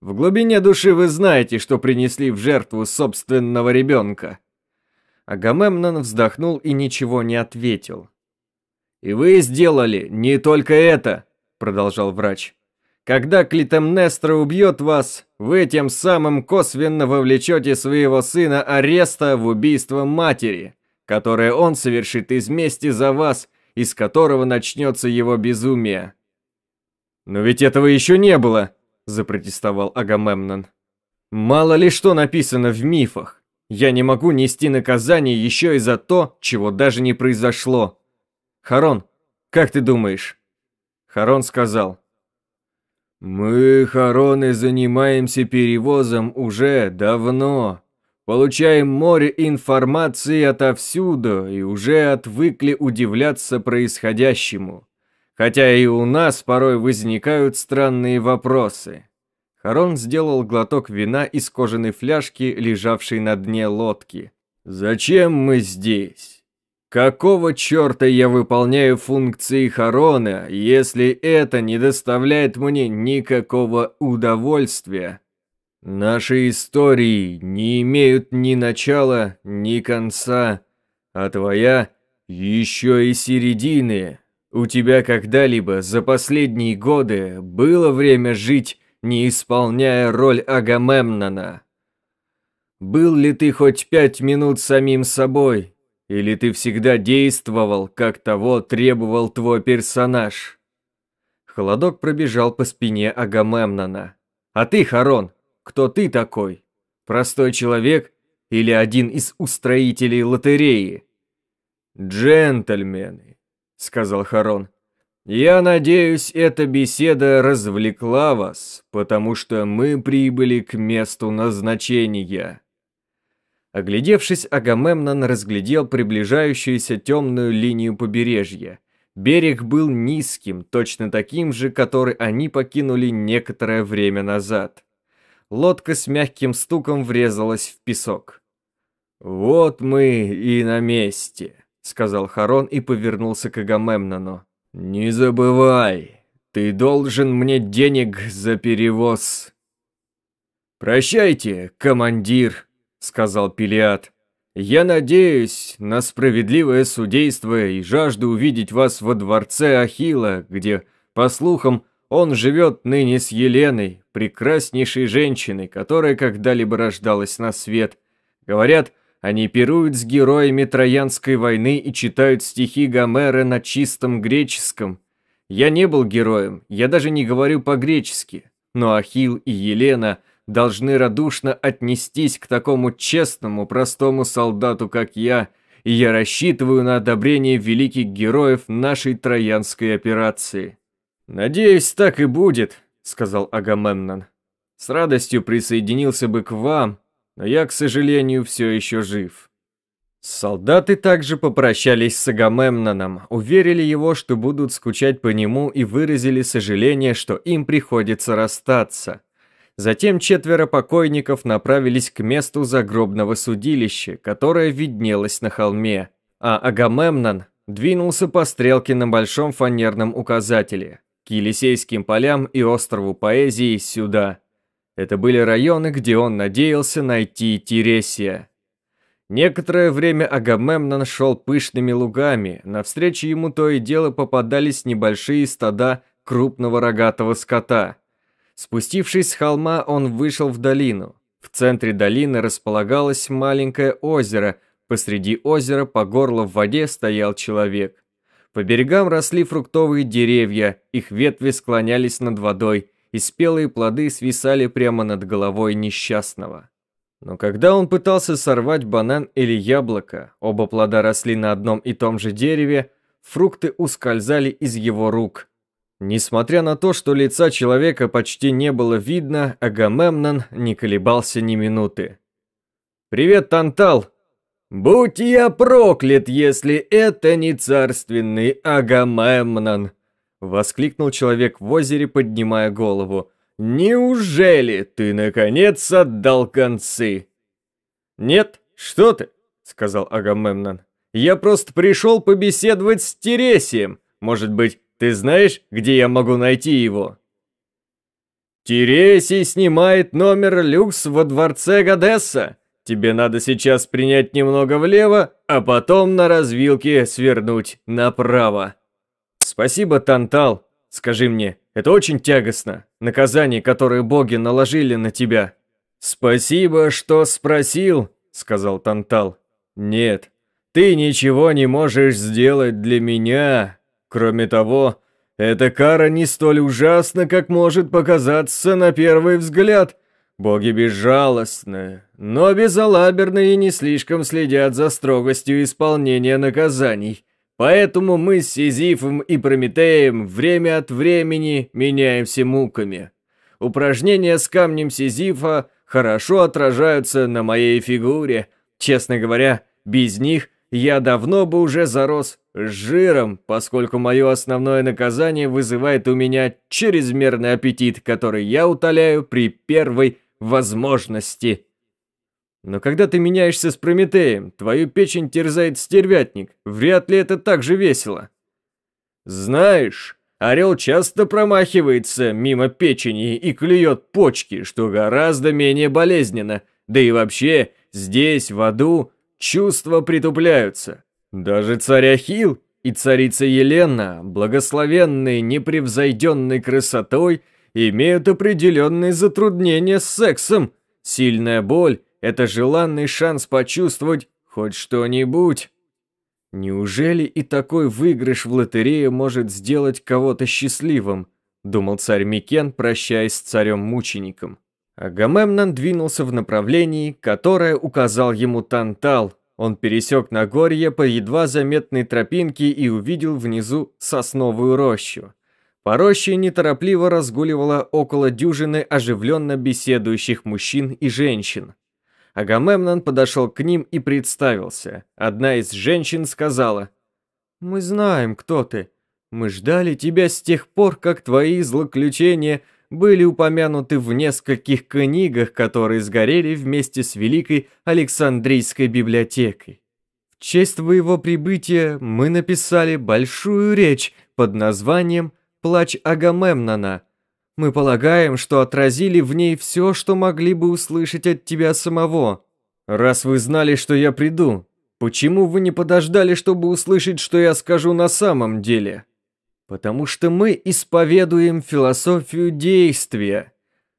В глубине души вы знаете, что принесли в жертву собственного ребенка». Агамемнон вздохнул и ничего не ответил. «И вы сделали не только это», — продолжал врач. Когда Клитемнестра убьет вас, вы тем самым косвенно вовлечете своего сына ареста в убийство матери, которое он совершит из мести за вас, из которого начнется его безумие. «Но ведь этого еще не было», – запротестовал Агамемнон. «Мало ли что написано в мифах. Я не могу нести наказание еще и за то, чего даже не произошло. Харон, как ты думаешь?» Харон сказал – «Мы, Хароны, занимаемся перевозом уже давно. Получаем море информации отовсюду и уже отвыкли удивляться происходящему. Хотя и у нас порой возникают странные вопросы». Харон сделал глоток вина из кожаной фляжки, лежавшей на дне лодки. «Зачем мы здесь?» Какого черта я выполняю функции Харона, если это не доставляет мне никакого удовольствия? Наши истории не имеют ни начала, ни конца, а твоя еще и середины. У тебя когда-либо за последние годы было время жить, не исполняя роль Агамемнона? Был ли ты хоть пять минут самим собой, или ты всегда действовал, как того требовал твой персонаж?» Холодок пробежал по спине Агамемнона. «А ты, Харон, кто ты такой? Простой человек или один из устроителей лотереи?» «Джентльмены», — сказал Харон, — «я надеюсь, эта беседа развлекла вас, потому что мы прибыли к месту назначения». Оглядевшись, Агамемнон разглядел приближающуюся темную линию побережья. Берег был низким, точно таким же, который они покинули некоторое время назад. Лодка с мягким стуком врезалась в песок. «Вот мы и на месте», — сказал Харон и повернулся к Агамемнону. «Не забывай, ты должен мне денег за перевоз». «Прощайте, командир», — сказал Пилиат. «Я надеюсь на справедливое судейство и жажду увидеть вас во дворце Ахила, где, по слухам, он живет ныне с Еленой, прекраснейшей женщиной, которая когда-либо рождалась на свет. Говорят, они пируют с героями Троянской войны и читают стихи Гомера на чистом греческом. Я не был героем, я даже не говорю по-гречески, но Ахил и Елена – должны радушно отнестись к такому честному, простому солдату, как я, и я рассчитываю на одобрение великих героев нашей Троянской операции». «Надеюсь, так и будет», — сказал Агамемнон. «С радостью присоединился бы к вам, но я, к сожалению, все еще жив». Солдаты также попрощались с Агамемноном, уверили его, что будут скучать по нему и выразили сожаление, что им приходится расстаться. Затем четверо покойников направились к месту загробного судилища, которое виднелось на холме, а Агамемнон двинулся по стрелке на большом фанерном указателе к Елисейским полям и острову поэзии сюда. Это были районы, где он надеялся найти Тересия. Некоторое время Агамемнон шел пышными лугами, навстречу ему то и дело попадались небольшие стада крупного рогатого скота – Спустившись с холма, он вышел в долину. В центре долины располагалось маленькое озеро. Посреди озера по горло в воде стоял человек. По берегам росли фруктовые деревья, их ветви склонялись над водой, и спелые плоды свисали прямо над головой несчастного. Но когда он пытался сорвать банан или яблоко, оба плода росли на одном и том же дереве, фрукты ускользали из его рук, Несмотря на то, что лица человека почти не было видно, Агамемнон не колебался ни минуты. «Привет, Тантал!» «Будь я проклят, если это не царственный Агамемнон!» Воскликнул человек в озере, поднимая голову. «Неужели ты, наконец, отдал концы?» «Нет, что ты!» — сказал Агамемнон. «Я просто пришел побеседовать с Тересием. Может быть, ты знаешь, где я могу найти его?» «Тересий снимает номер люкс во дворце Гадесса. Тебе надо сейчас принять немного влево, а потом на развилке свернуть направо». «Спасибо, Тантал. Скажи мне, это очень тягостно, наказание, которое боги наложили на тебя». «Спасибо, что спросил», — сказал Тантал. «Нет, ты ничего не можешь сделать для меня, Кроме того, эта кара не столь ужасна, как может показаться на первый взгляд. Боги безжалостны, но безалаберны и не слишком следят за строгостью исполнения наказаний. Поэтому мы с Сизифом и Прометеем время от времени меняемся муками. Упражнения с камнем Сизифа хорошо отражаются на моей фигуре. Честно говоря, без них я давно бы уже зарос жиром, поскольку мое основное наказание вызывает у меня чрезмерный аппетит, который я утоляю при первой возможности. Но когда ты меняешься с Прометеем, твою печень терзает стервятник, вряд ли это так же весело. Знаешь, орел часто промахивается мимо печени и клюет почки, что гораздо менее болезненно, да и вообще здесь, в аду, чувства притупляются. Даже царь Ахил и царица Елена, благословенные непревзойденной красотой, имеют определенные затруднения с сексом. Сильная боль – это желанный шанс почувствовать хоть что-нибудь. Неужели и такой выигрыш в лотерею может сделать кого-то счастливым? Думал царь Микен, прощаясь с царем-мучеником. Агамемнон двинулся в направлении, которое указал ему Тантал, он пересек Нагорье по едва заметной тропинке и увидел внизу сосновую рощу. По роще неторопливо разгуливало около дюжины оживленно беседующих мужчин и женщин. Агамемнон подошел к ним и представился. Одна из женщин сказала, «Мы знаем, кто ты. Мы ждали тебя с тех пор, как твои злоключения – были упомянуты в нескольких книгах, которые сгорели вместе с Великой Александрийской библиотекой. В честь твоего прибытия мы написали большую речь под названием «Плач Агамемнона». Мы полагаем, что отразили в ней все, что могли бы услышать от тебя самого. Раз вы знали, что я приду, почему вы не подождали, чтобы услышать, что я скажу на самом деле?» Потому что мы исповедуем философию действия.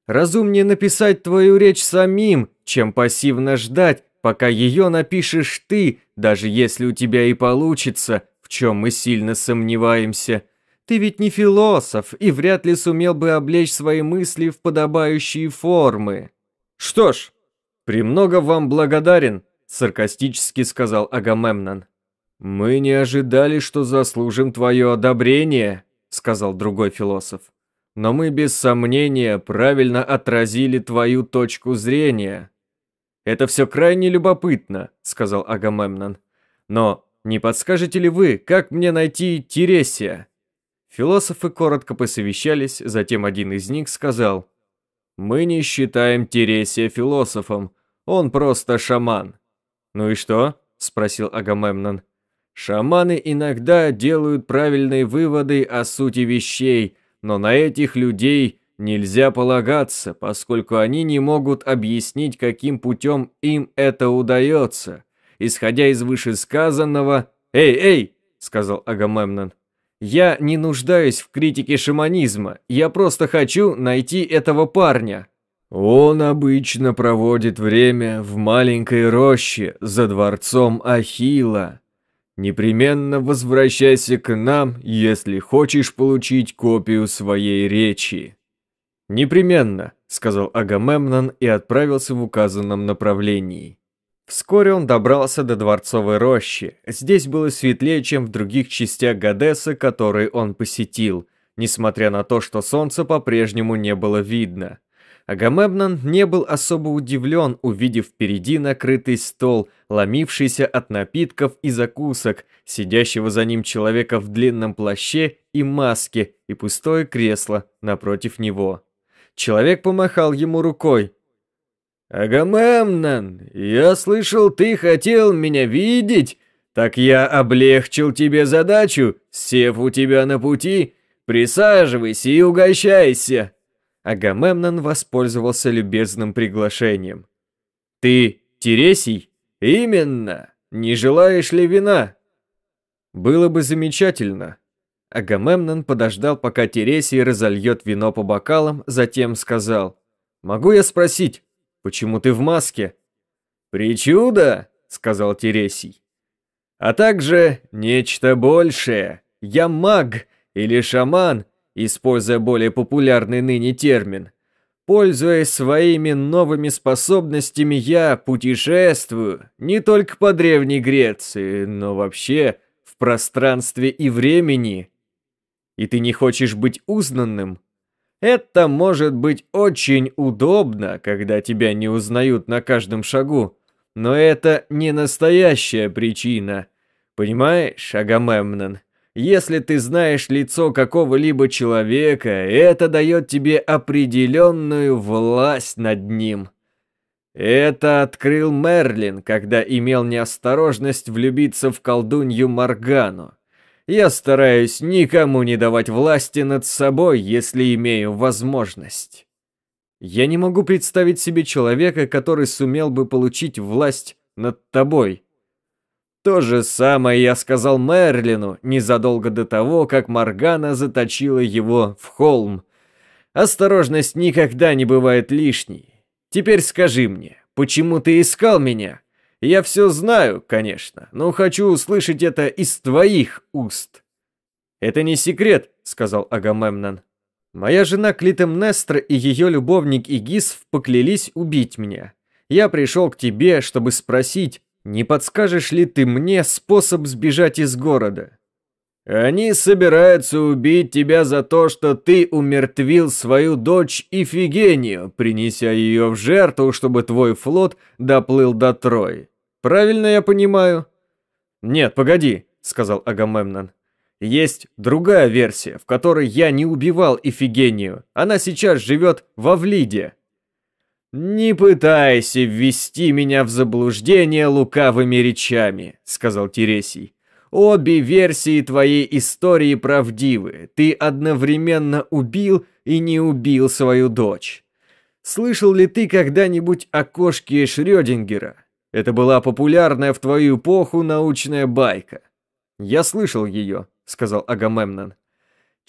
Разумнее написать твою речь самим, чем пассивно ждать, пока ее напишешь ты, даже если у тебя и получится, в чем мы сильно сомневаемся. Ты ведь не философ и вряд ли сумел бы облечь свои мысли в подобающие формы. Что ж, премного вам благодарен, саркастически сказал Агамемнон. «Мы не ожидали, что заслужим твое одобрение», — сказал другой философ. «Но мы без сомнения правильно отразили твою точку зрения». «Это все крайне любопытно», — сказал Агамемнон. «Но не подскажете ли вы, как мне найти Тересия?» Философы коротко посовещались, затем один из них сказал, «Мы не считаем Тересия философом, он просто шаман». «Ну и что?» – спросил Агамемнон. Шаманы иногда делают правильные выводы о сути вещей, но на этих людей нельзя полагаться, поскольку они не могут объяснить, каким путем им это удается. Исходя из вышесказанного... «Эй, эй!» — сказал Агамемнон. «Я не нуждаюсь в критике шаманизма, я просто хочу найти этого парня». Он обычно проводит время в маленькой роще за дворцом Ахила, Непременно возвращайся к нам, если хочешь получить копию своей речи». «Непременно», — сказал Агамемнон и отправился в указанном направлении. Вскоре он добрался до Дворцовой рощи. Здесь было светлее, чем в других частях Гадеса, которые он посетил, несмотря на то, что солнца по-прежнему не было видно. Агамемнон не был особо удивлен, увидев впереди накрытый стол, ломившийся от напитков и закусок, сидящего за ним человека в длинном плаще и маске, и пустое кресло напротив него. Человек помахал ему рукой. «Агамемнон, я слышал, ты хотел меня видеть? Так я облегчил тебе задачу, сев у тебя на пути. Присаживайся и угощайся!» Агамемнон воспользовался любезным приглашением. «Ты Тересий?» «Именно! Не желаешь ли вина?» «Было бы замечательно». Агамемнон подождал, пока Тересий разольет вино по бокалам, затем сказал. «Могу я спросить, почему ты в маске?» «Причуда!» — сказал Тересий. «А также нечто большее. Я маг или шаман, используя более популярный ныне термин. Пользуясь своими новыми способностями, я путешествую не только по Древней Греции, но вообще в пространстве и времени. И ты не хочешь быть узнанным? Это может быть очень удобно, когда тебя не узнают на каждом шагу, но это не настоящая причина. Понимаешь, Агамемнон? Если ты знаешь лицо какого-либо человека, это дает тебе определенную власть над ним. Это открыл Мерлин, когда имел неосторожность влюбиться в колдунью Маргану. Я стараюсь никому не давать власти над собой, если имею возможность. Я не могу представить себе человека, который сумел бы получить власть над тобой, то же самое я сказал Мерлину незадолго до того, как Маргана заточила его в холм. Осторожность никогда не бывает лишней. Теперь скажи мне, почему ты искал меня? Я все знаю, конечно, но хочу услышать это из твоих уст. Это не секрет, сказал Агамемнон. Моя жена Клитемнестра и ее любовник Игисф поклялись убить меня. Я пришел к тебе, чтобы спросить, не подскажешь ли ты мне способ сбежать из города? Они собираются убить тебя за то, что ты умертвил свою дочь Ифигению, принеся ее в жертву, чтобы твой флот доплыл до Трои. Правильно я понимаю? Нет, погоди, сказал Агамемнон. Есть другая версия, в которой я не убивал Ифигению. Она сейчас живет во Влиде. «Не пытайся ввести меня в заблуждение лукавыми речами», — сказал Тересий. «Обе версии твоей истории правдивы. Ты одновременно убил и не убил свою дочь. Слышал ли ты когда-нибудь о кошке Шрёдингера? Это была популярная в твою эпоху научная байка». «Я слышал ее», — сказал Агамемнон.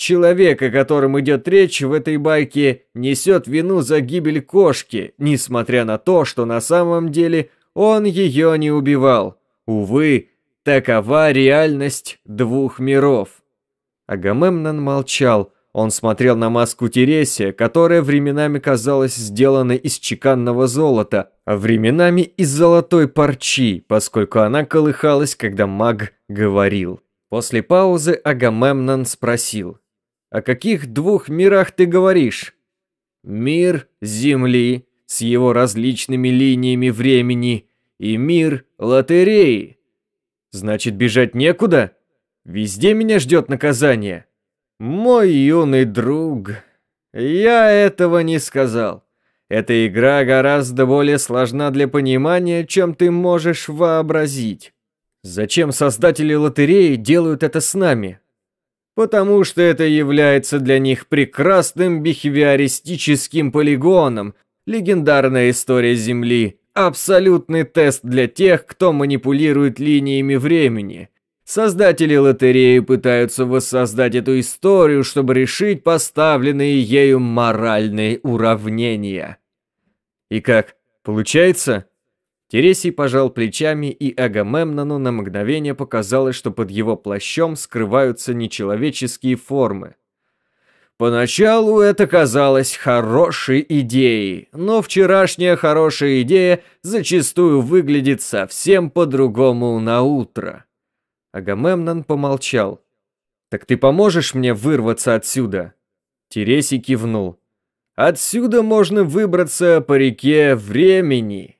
Человек, о котором идет речь в этой байке, несет вину за гибель кошки, несмотря на то, что на самом деле он ее не убивал. Увы, такова реальность двух миров. Агамемнон молчал. Он смотрел на маску Тересия, которая временами казалась сделанной из чеканного золота, а временами из золотой парчи, поскольку она колыхалась, когда маг говорил. После паузы Агамемнон спросил. О каких двух мирах ты говоришь? Мир Земли с его различными линиями времени и мир лотереи. Значит, бежать некуда? Везде меня ждет наказание. Мой юный друг, я этого не сказал. Эта игра гораздо более сложна для понимания, чем ты можешь вообразить. Зачем создатели лотереи делают это с нами? потому что это является для них прекрасным бихевиористическим полигоном, легендарная история Земли, абсолютный тест для тех, кто манипулирует линиями времени. Создатели лотереи пытаются воссоздать эту историю, чтобы решить поставленные ею моральные уравнения. И как, получается? Тересий пожал плечами, и Агамемнону на мгновение показалось, что под его плащом скрываются нечеловеческие формы. Поначалу это казалось хорошей идеей, но вчерашняя хорошая идея зачастую выглядит совсем по-другому на утро. Агамемнон помолчал. «Так ты поможешь мне вырваться отсюда?» Тересий кивнул. «Отсюда можно выбраться по реке времени».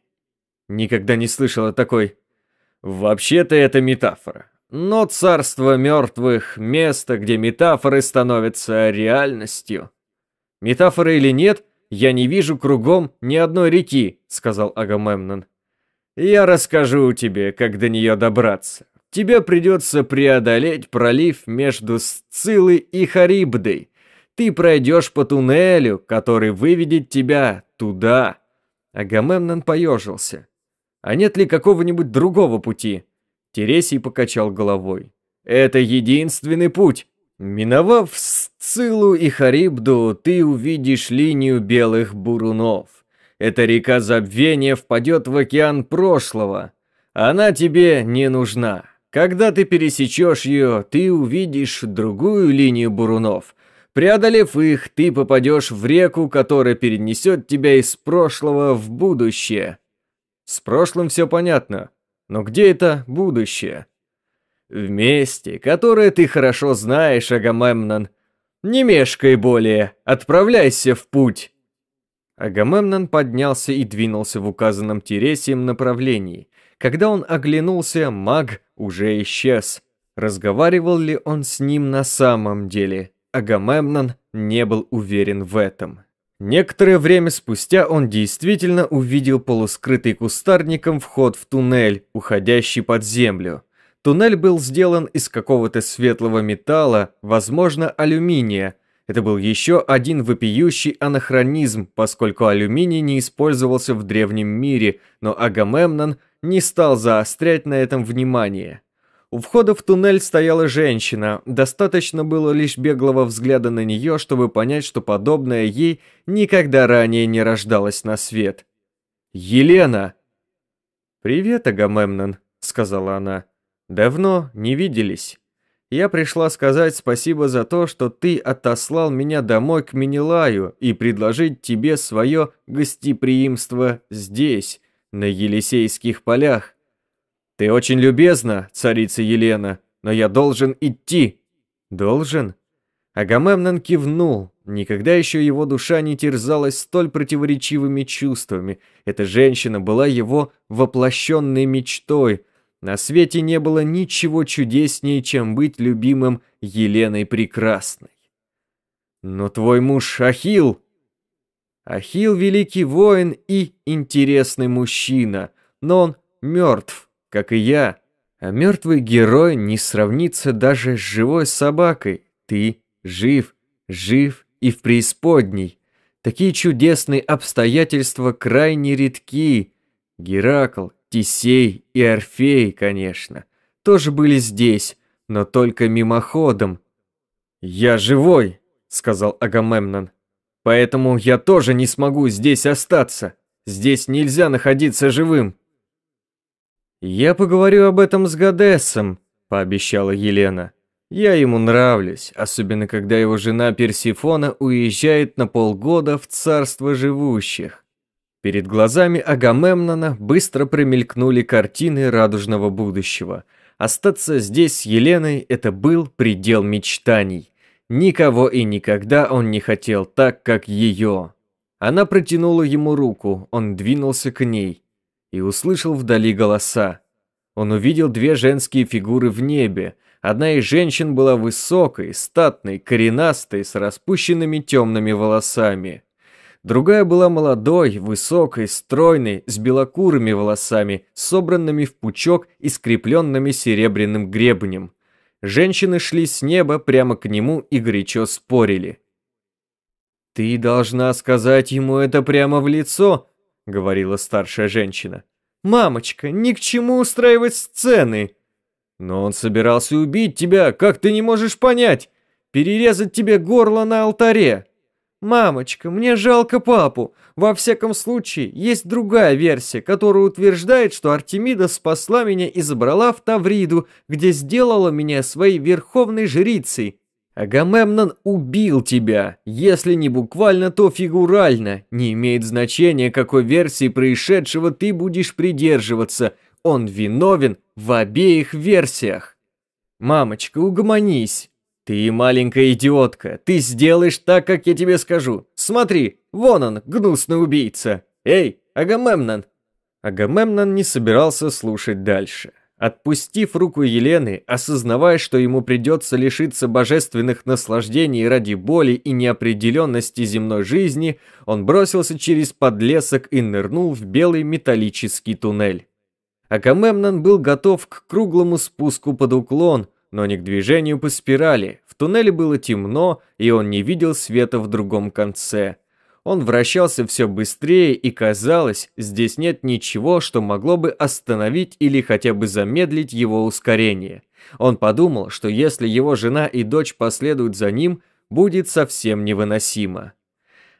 Никогда не слышал о такой. Вообще-то это метафора. Но царство мертвых – место, где метафоры становятся реальностью. Метафоры или нет, я не вижу кругом ни одной реки, сказал Агамемнон. Я расскажу тебе, как до нее добраться. Тебе придется преодолеть пролив между Сцилой и Харибдой. Ты пройдешь по туннелю, который выведет тебя туда. Агамемнон поежился. А нет ли какого-нибудь другого пути? Тересий покачал головой. Это единственный путь. Миновав Сцилу и Харибду, ты увидишь линию белых бурунов. Эта река забвения впадет в океан прошлого. Она тебе не нужна. Когда ты пересечешь ее, ты увидишь другую линию бурунов. Преодолев их, ты попадешь в реку, которая перенесет тебя из прошлого в будущее. С прошлым все понятно, но где это будущее? В месте, которое ты хорошо знаешь, Агамемнон. Не мешкай более, отправляйся в путь. Агамемнон поднялся и двинулся в указанном Тересием направлении. Когда он оглянулся, маг уже исчез. Разговаривал ли он с ним на самом деле? Агамемнон не был уверен в этом. Некоторое время спустя он действительно увидел полускрытый кустарником вход в туннель, уходящий под землю. Туннель был сделан из какого-то светлого металла, возможно, алюминия. Это был еще один вопиющий анахронизм, поскольку алюминий не использовался в древнем мире, но Агамемнон не стал заострять на этом внимание. У входа в туннель стояла женщина, достаточно было лишь беглого взгляда на нее, чтобы понять, что подобное ей никогда ранее не рождалось на свет. «Елена!» «Привет, Агамемнон», — сказала она. «Давно не виделись. Я пришла сказать спасибо за то, что ты отослал меня домой к Минилаю и предложить тебе свое гостеприимство здесь, на Елисейских полях. «Ты очень любезна, царица Елена, но я должен идти». «Должен?» Агамемнон кивнул. Никогда еще его душа не терзалась столь противоречивыми чувствами. Эта женщина была его воплощенной мечтой. На свете не было ничего чудеснее, чем быть любимым Еленой Прекрасной. «Но твой муж Ахил. Ахил великий воин и интересный мужчина, но он мертв. Как и я, а мертвый герой не сравнится даже с живой собакой. Ты жив, жив и в преисподней. Такие чудесные обстоятельства крайне редки. Геракл, Тисей и Орфей, конечно, тоже были здесь, но только мимоходом. «Я живой», — сказал Агамемнон. «Поэтому я тоже не смогу здесь остаться. Здесь нельзя находиться живым». «Я поговорю об этом с Гадессом», – пообещала Елена. «Я ему нравлюсь, особенно когда его жена Персифона уезжает на полгода в царство живущих». Перед глазами Агамемнона быстро промелькнули картины радужного будущего. Остаться здесь с Еленой – это был предел мечтаний. Никого и никогда он не хотел так, как ее. Она протянула ему руку, он двинулся к ней и услышал вдали голоса. Он увидел две женские фигуры в небе. Одна из женщин была высокой, статной, коренастой, с распущенными темными волосами. Другая была молодой, высокой, стройной, с белокурыми волосами, собранными в пучок и скрепленными серебряным гребнем. Женщины шли с неба прямо к нему и горячо спорили. «Ты должна сказать ему это прямо в лицо», — говорила старшая женщина. «Мамочка, ни к чему устраивать сцены!» «Но он собирался убить тебя, как ты не можешь понять? Перерезать тебе горло на алтаре!» «Мамочка, мне жалко папу. Во всяком случае, есть другая версия, которая утверждает, что Артемида спасла меня и забрала в Тавриду, где сделала меня своей верховной жрицей. Агамемнон убил тебя, если не буквально, то фигурально. Не имеет значения, какой версии происшедшего ты будешь придерживаться. Он виновен в обеих версиях. Мамочка, угомонись. Ты маленькая идиотка, ты сделаешь так, как я тебе скажу. Смотри, вон он, гнусный убийца. Эй, Агамемнон. Агамемнон не собирался слушать дальше. Отпустив руку Елены, осознавая, что ему придется лишиться божественных наслаждений ради боли и неопределенности земной жизни, он бросился через подлесок и нырнул в белый металлический туннель. Акамемнон был готов к круглому спуску под уклон, но не к движению по спирали. В туннеле было темно, и он не видел света в другом конце. Он вращался все быстрее, и казалось, здесь нет ничего, что могло бы остановить или хотя бы замедлить его ускорение. Он подумал, что если его жена и дочь последуют за ним, будет совсем невыносимо.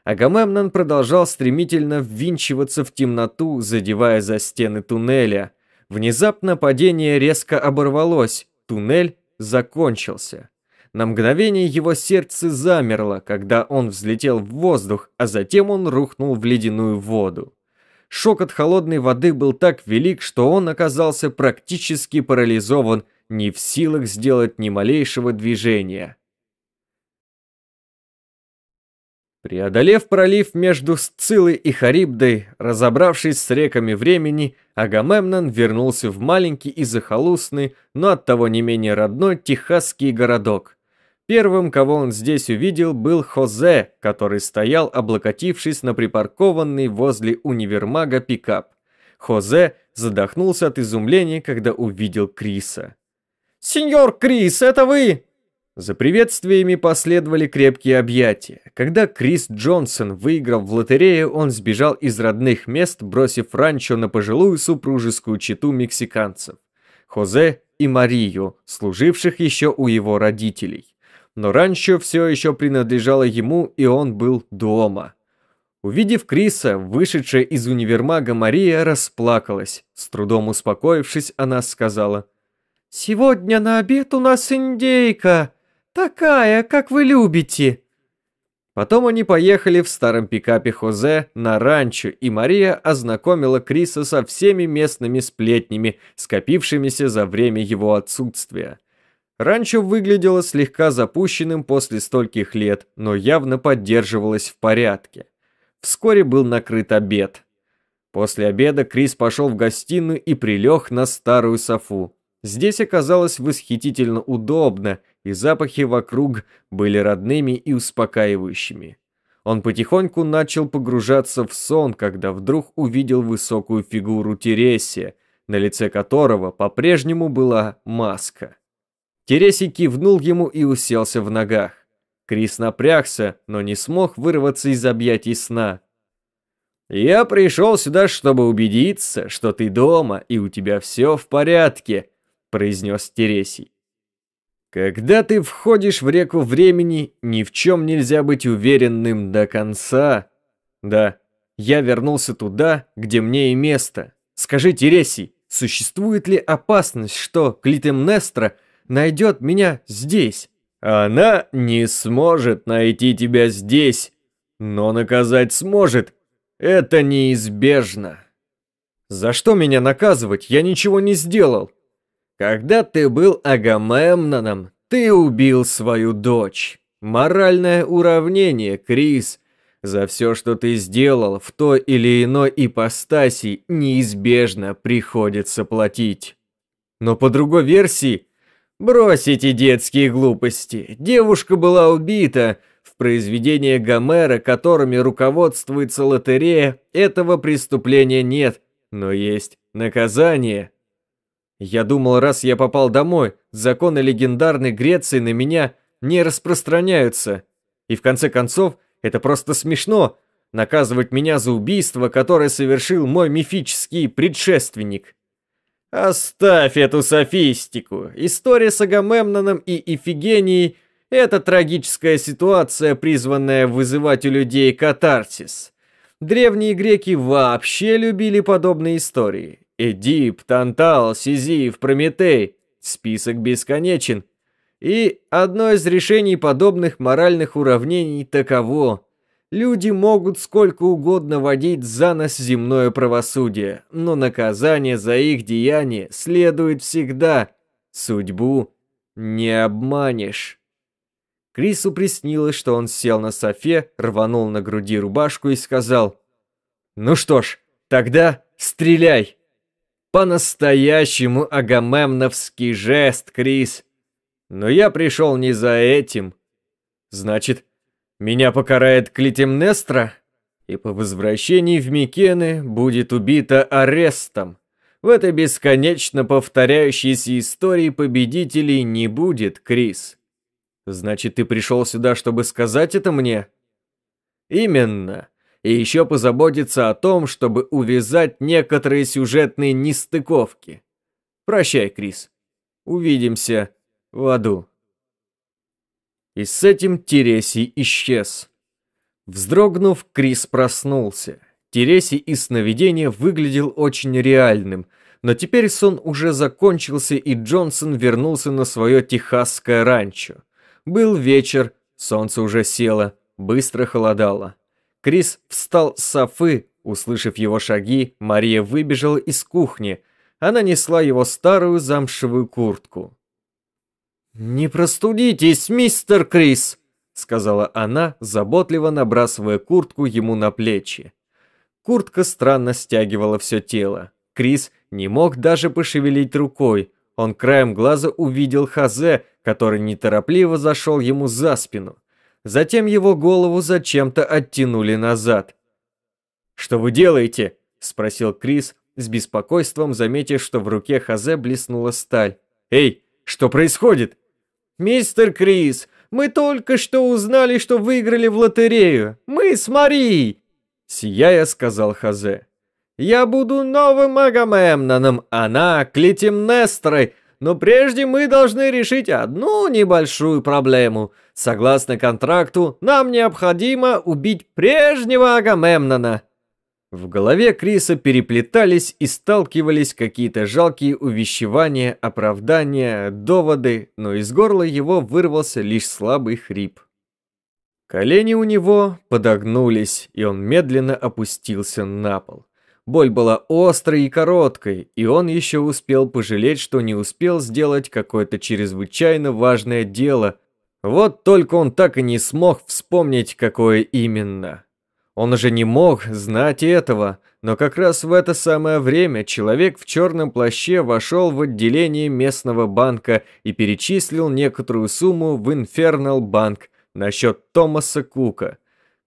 Агамемнон продолжал стремительно ввинчиваться в темноту, задевая за стены туннеля. Внезапно падение резко оборвалось, туннель закончился. На мгновение его сердце замерло, когда он взлетел в воздух, а затем он рухнул в ледяную воду. Шок от холодной воды был так велик, что он оказался практически парализован, не в силах сделать ни малейшего движения. Преодолев пролив между Сцилой и Харибдой, разобравшись с реками времени, Агамемнон вернулся в маленький и захолустный, но оттого не менее родной техасский городок. Первым, кого он здесь увидел, был Хозе, который стоял, облокотившись на припаркованный возле универмага пикап. Хозе задохнулся от изумления, когда увидел Криса. «Сеньор Крис, это вы!» За приветствиями последовали крепкие объятия. Когда Крис Джонсон выиграл в лотерею, он сбежал из родных мест, бросив ранчо на пожилую супружескую чету мексиканцев – Хозе и Марию, служивших еще у его родителей но ранчо все еще принадлежало ему, и он был дома. Увидев Криса, вышедшая из универмага Мария расплакалась. С трудом успокоившись, она сказала. «Сегодня на обед у нас индейка, такая, как вы любите». Потом они поехали в старом пикапе Хозе на ранчо, и Мария ознакомила Криса со всеми местными сплетнями, скопившимися за время его отсутствия. Ранчо выглядело слегка запущенным после стольких лет, но явно поддерживалось в порядке. Вскоре был накрыт обед. После обеда Крис пошел в гостиную и прилег на старую софу. Здесь оказалось восхитительно удобно, и запахи вокруг были родными и успокаивающими. Он потихоньку начал погружаться в сон, когда вдруг увидел высокую фигуру Тересия, на лице которого по-прежнему была маска. Тересий кивнул ему и уселся в ногах. Крис напрягся, но не смог вырваться из объятий сна. «Я пришел сюда, чтобы убедиться, что ты дома и у тебя все в порядке», – произнес Тересий. «Когда ты входишь в реку времени, ни в чем нельзя быть уверенным до конца». «Да, я вернулся туда, где мне и место. Скажи, Тересий, существует ли опасность, что Клитемнестра – найдет меня здесь». «Она не сможет найти тебя здесь, но наказать сможет. Это неизбежно». «За что меня наказывать? Я ничего не сделал». «Когда ты был Агамемноном, ты убил свою дочь. Моральное уравнение, Крис. За все, что ты сделал, в той или иной ипостаси неизбежно приходится платить. Но по другой версии – Бросите детские глупости. Девушка была убита. В произведении Гомера, которыми руководствуется лотерея, этого преступления нет, но есть наказание». Я думал, раз я попал домой, законы легендарной Греции на меня не распространяются. И в конце концов, это просто смешно – наказывать меня за убийство, которое совершил мой мифический предшественник. Оставь эту софистику. История с Агамемноном и Ифигенией – это трагическая ситуация, призванная вызывать у людей катарсис. Древние греки вообще любили подобные истории. Эдип, Тантал, Сизиф, Прометей – список бесконечен. И одно из решений подобных моральных уравнений таково – Люди могут сколько угодно водить за нас земное правосудие, но наказание за их деяния следует всегда. Судьбу не обманешь. Крису приснилось, что он сел на софе, рванул на груди рубашку и сказал «Ну что ж, тогда стреляй!» По-настоящему агамемновский жест, Крис. Но я пришел не за этим. Значит, меня покарает Клитемнестра, и по возвращении в Микены будет убита арестом. В этой бесконечно повторяющейся истории победителей не будет, Крис. Значит, ты пришел сюда, чтобы сказать это мне? Именно. И еще позаботиться о том, чтобы увязать некоторые сюжетные нестыковки. Прощай, Крис. Увидимся в аду. И с этим Тересий исчез. Вздрогнув, Крис проснулся. Тересий из сновидения выглядел очень реальным, но теперь сон уже закончился, и Джонсон вернулся на свое техасское ранчо. Был вечер, солнце уже село, быстро холодало. Крис встал с софы, услышав его шаги, Мария выбежала из кухни. Она несла его старую замшевую куртку. «Не простудитесь, мистер Крис!» — сказала она, заботливо набрасывая куртку ему на плечи. Куртка странно стягивала все тело. Крис не мог даже пошевелить рукой. Он краем глаза увидел Хазе, который неторопливо зашел ему за спину. Затем его голову зачем-то оттянули назад. «Что вы делаете?» – спросил Крис, с беспокойством заметив, что в руке Хазе блеснула сталь. «Эй, что происходит?» «Мистер Крис, мы только что узнали, что выиграли в лотерею. Мы с Марией!» Сияя, сказал Хазе. «Я буду новым Агамемноном, она Клитимнестрой, но прежде мы должны решить одну небольшую проблему. Согласно контракту, нам необходимо убить прежнего Агамемнона». В голове Криса переплетались и сталкивались какие-то жалкие увещевания, оправдания, доводы, но из горла его вырвался лишь слабый хрип. Колени у него подогнулись, и он медленно опустился на пол. Боль была острой и короткой, и он еще успел пожалеть, что не успел сделать какое-то чрезвычайно важное дело. Вот только он так и не смог вспомнить, какое именно. Он уже не мог знать этого, но как раз в это самое время человек в черном плаще вошел в отделение местного банка и перечислил некоторую сумму в Infernal Bank на счет Томаса Кука.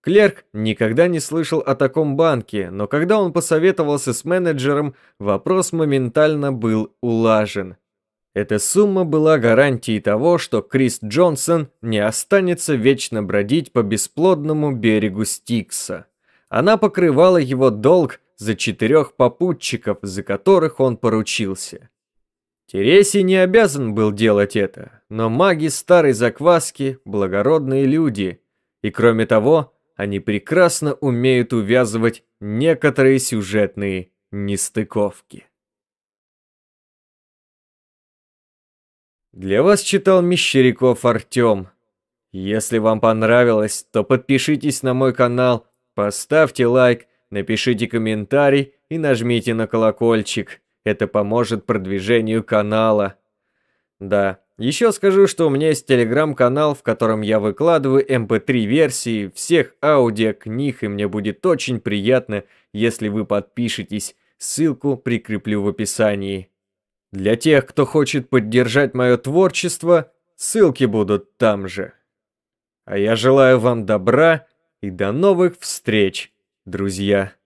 Клерк никогда не слышал о таком банке, но когда он посоветовался с менеджером, вопрос моментально был улажен – эта сумма была гарантией того, что Крис Джонсон не останется вечно бродить по бесплодному берегу Стикса. Она покрывала его долг за четырех попутчиков, за которых он поручился. Тереси не обязан был делать это, но маги старой закваски – благородные люди, и кроме того, они прекрасно умеют увязывать некоторые сюжетные нестыковки. Для вас читал Мещеряков Артём. Если вам понравилось, то подпишитесь на мой канал, поставьте лайк, напишите комментарий и нажмите на колокольчик. Это поможет продвижению канала. Да, еще скажу, что у меня есть телеграм-канал, в котором я выкладываю mp3-версии эм всех аудиокниг, и мне будет очень приятно, если вы подпишетесь. Ссылку прикреплю в описании. Для тех, кто хочет поддержать мое творчество, ссылки будут там же. А я желаю вам добра и до новых встреч, друзья.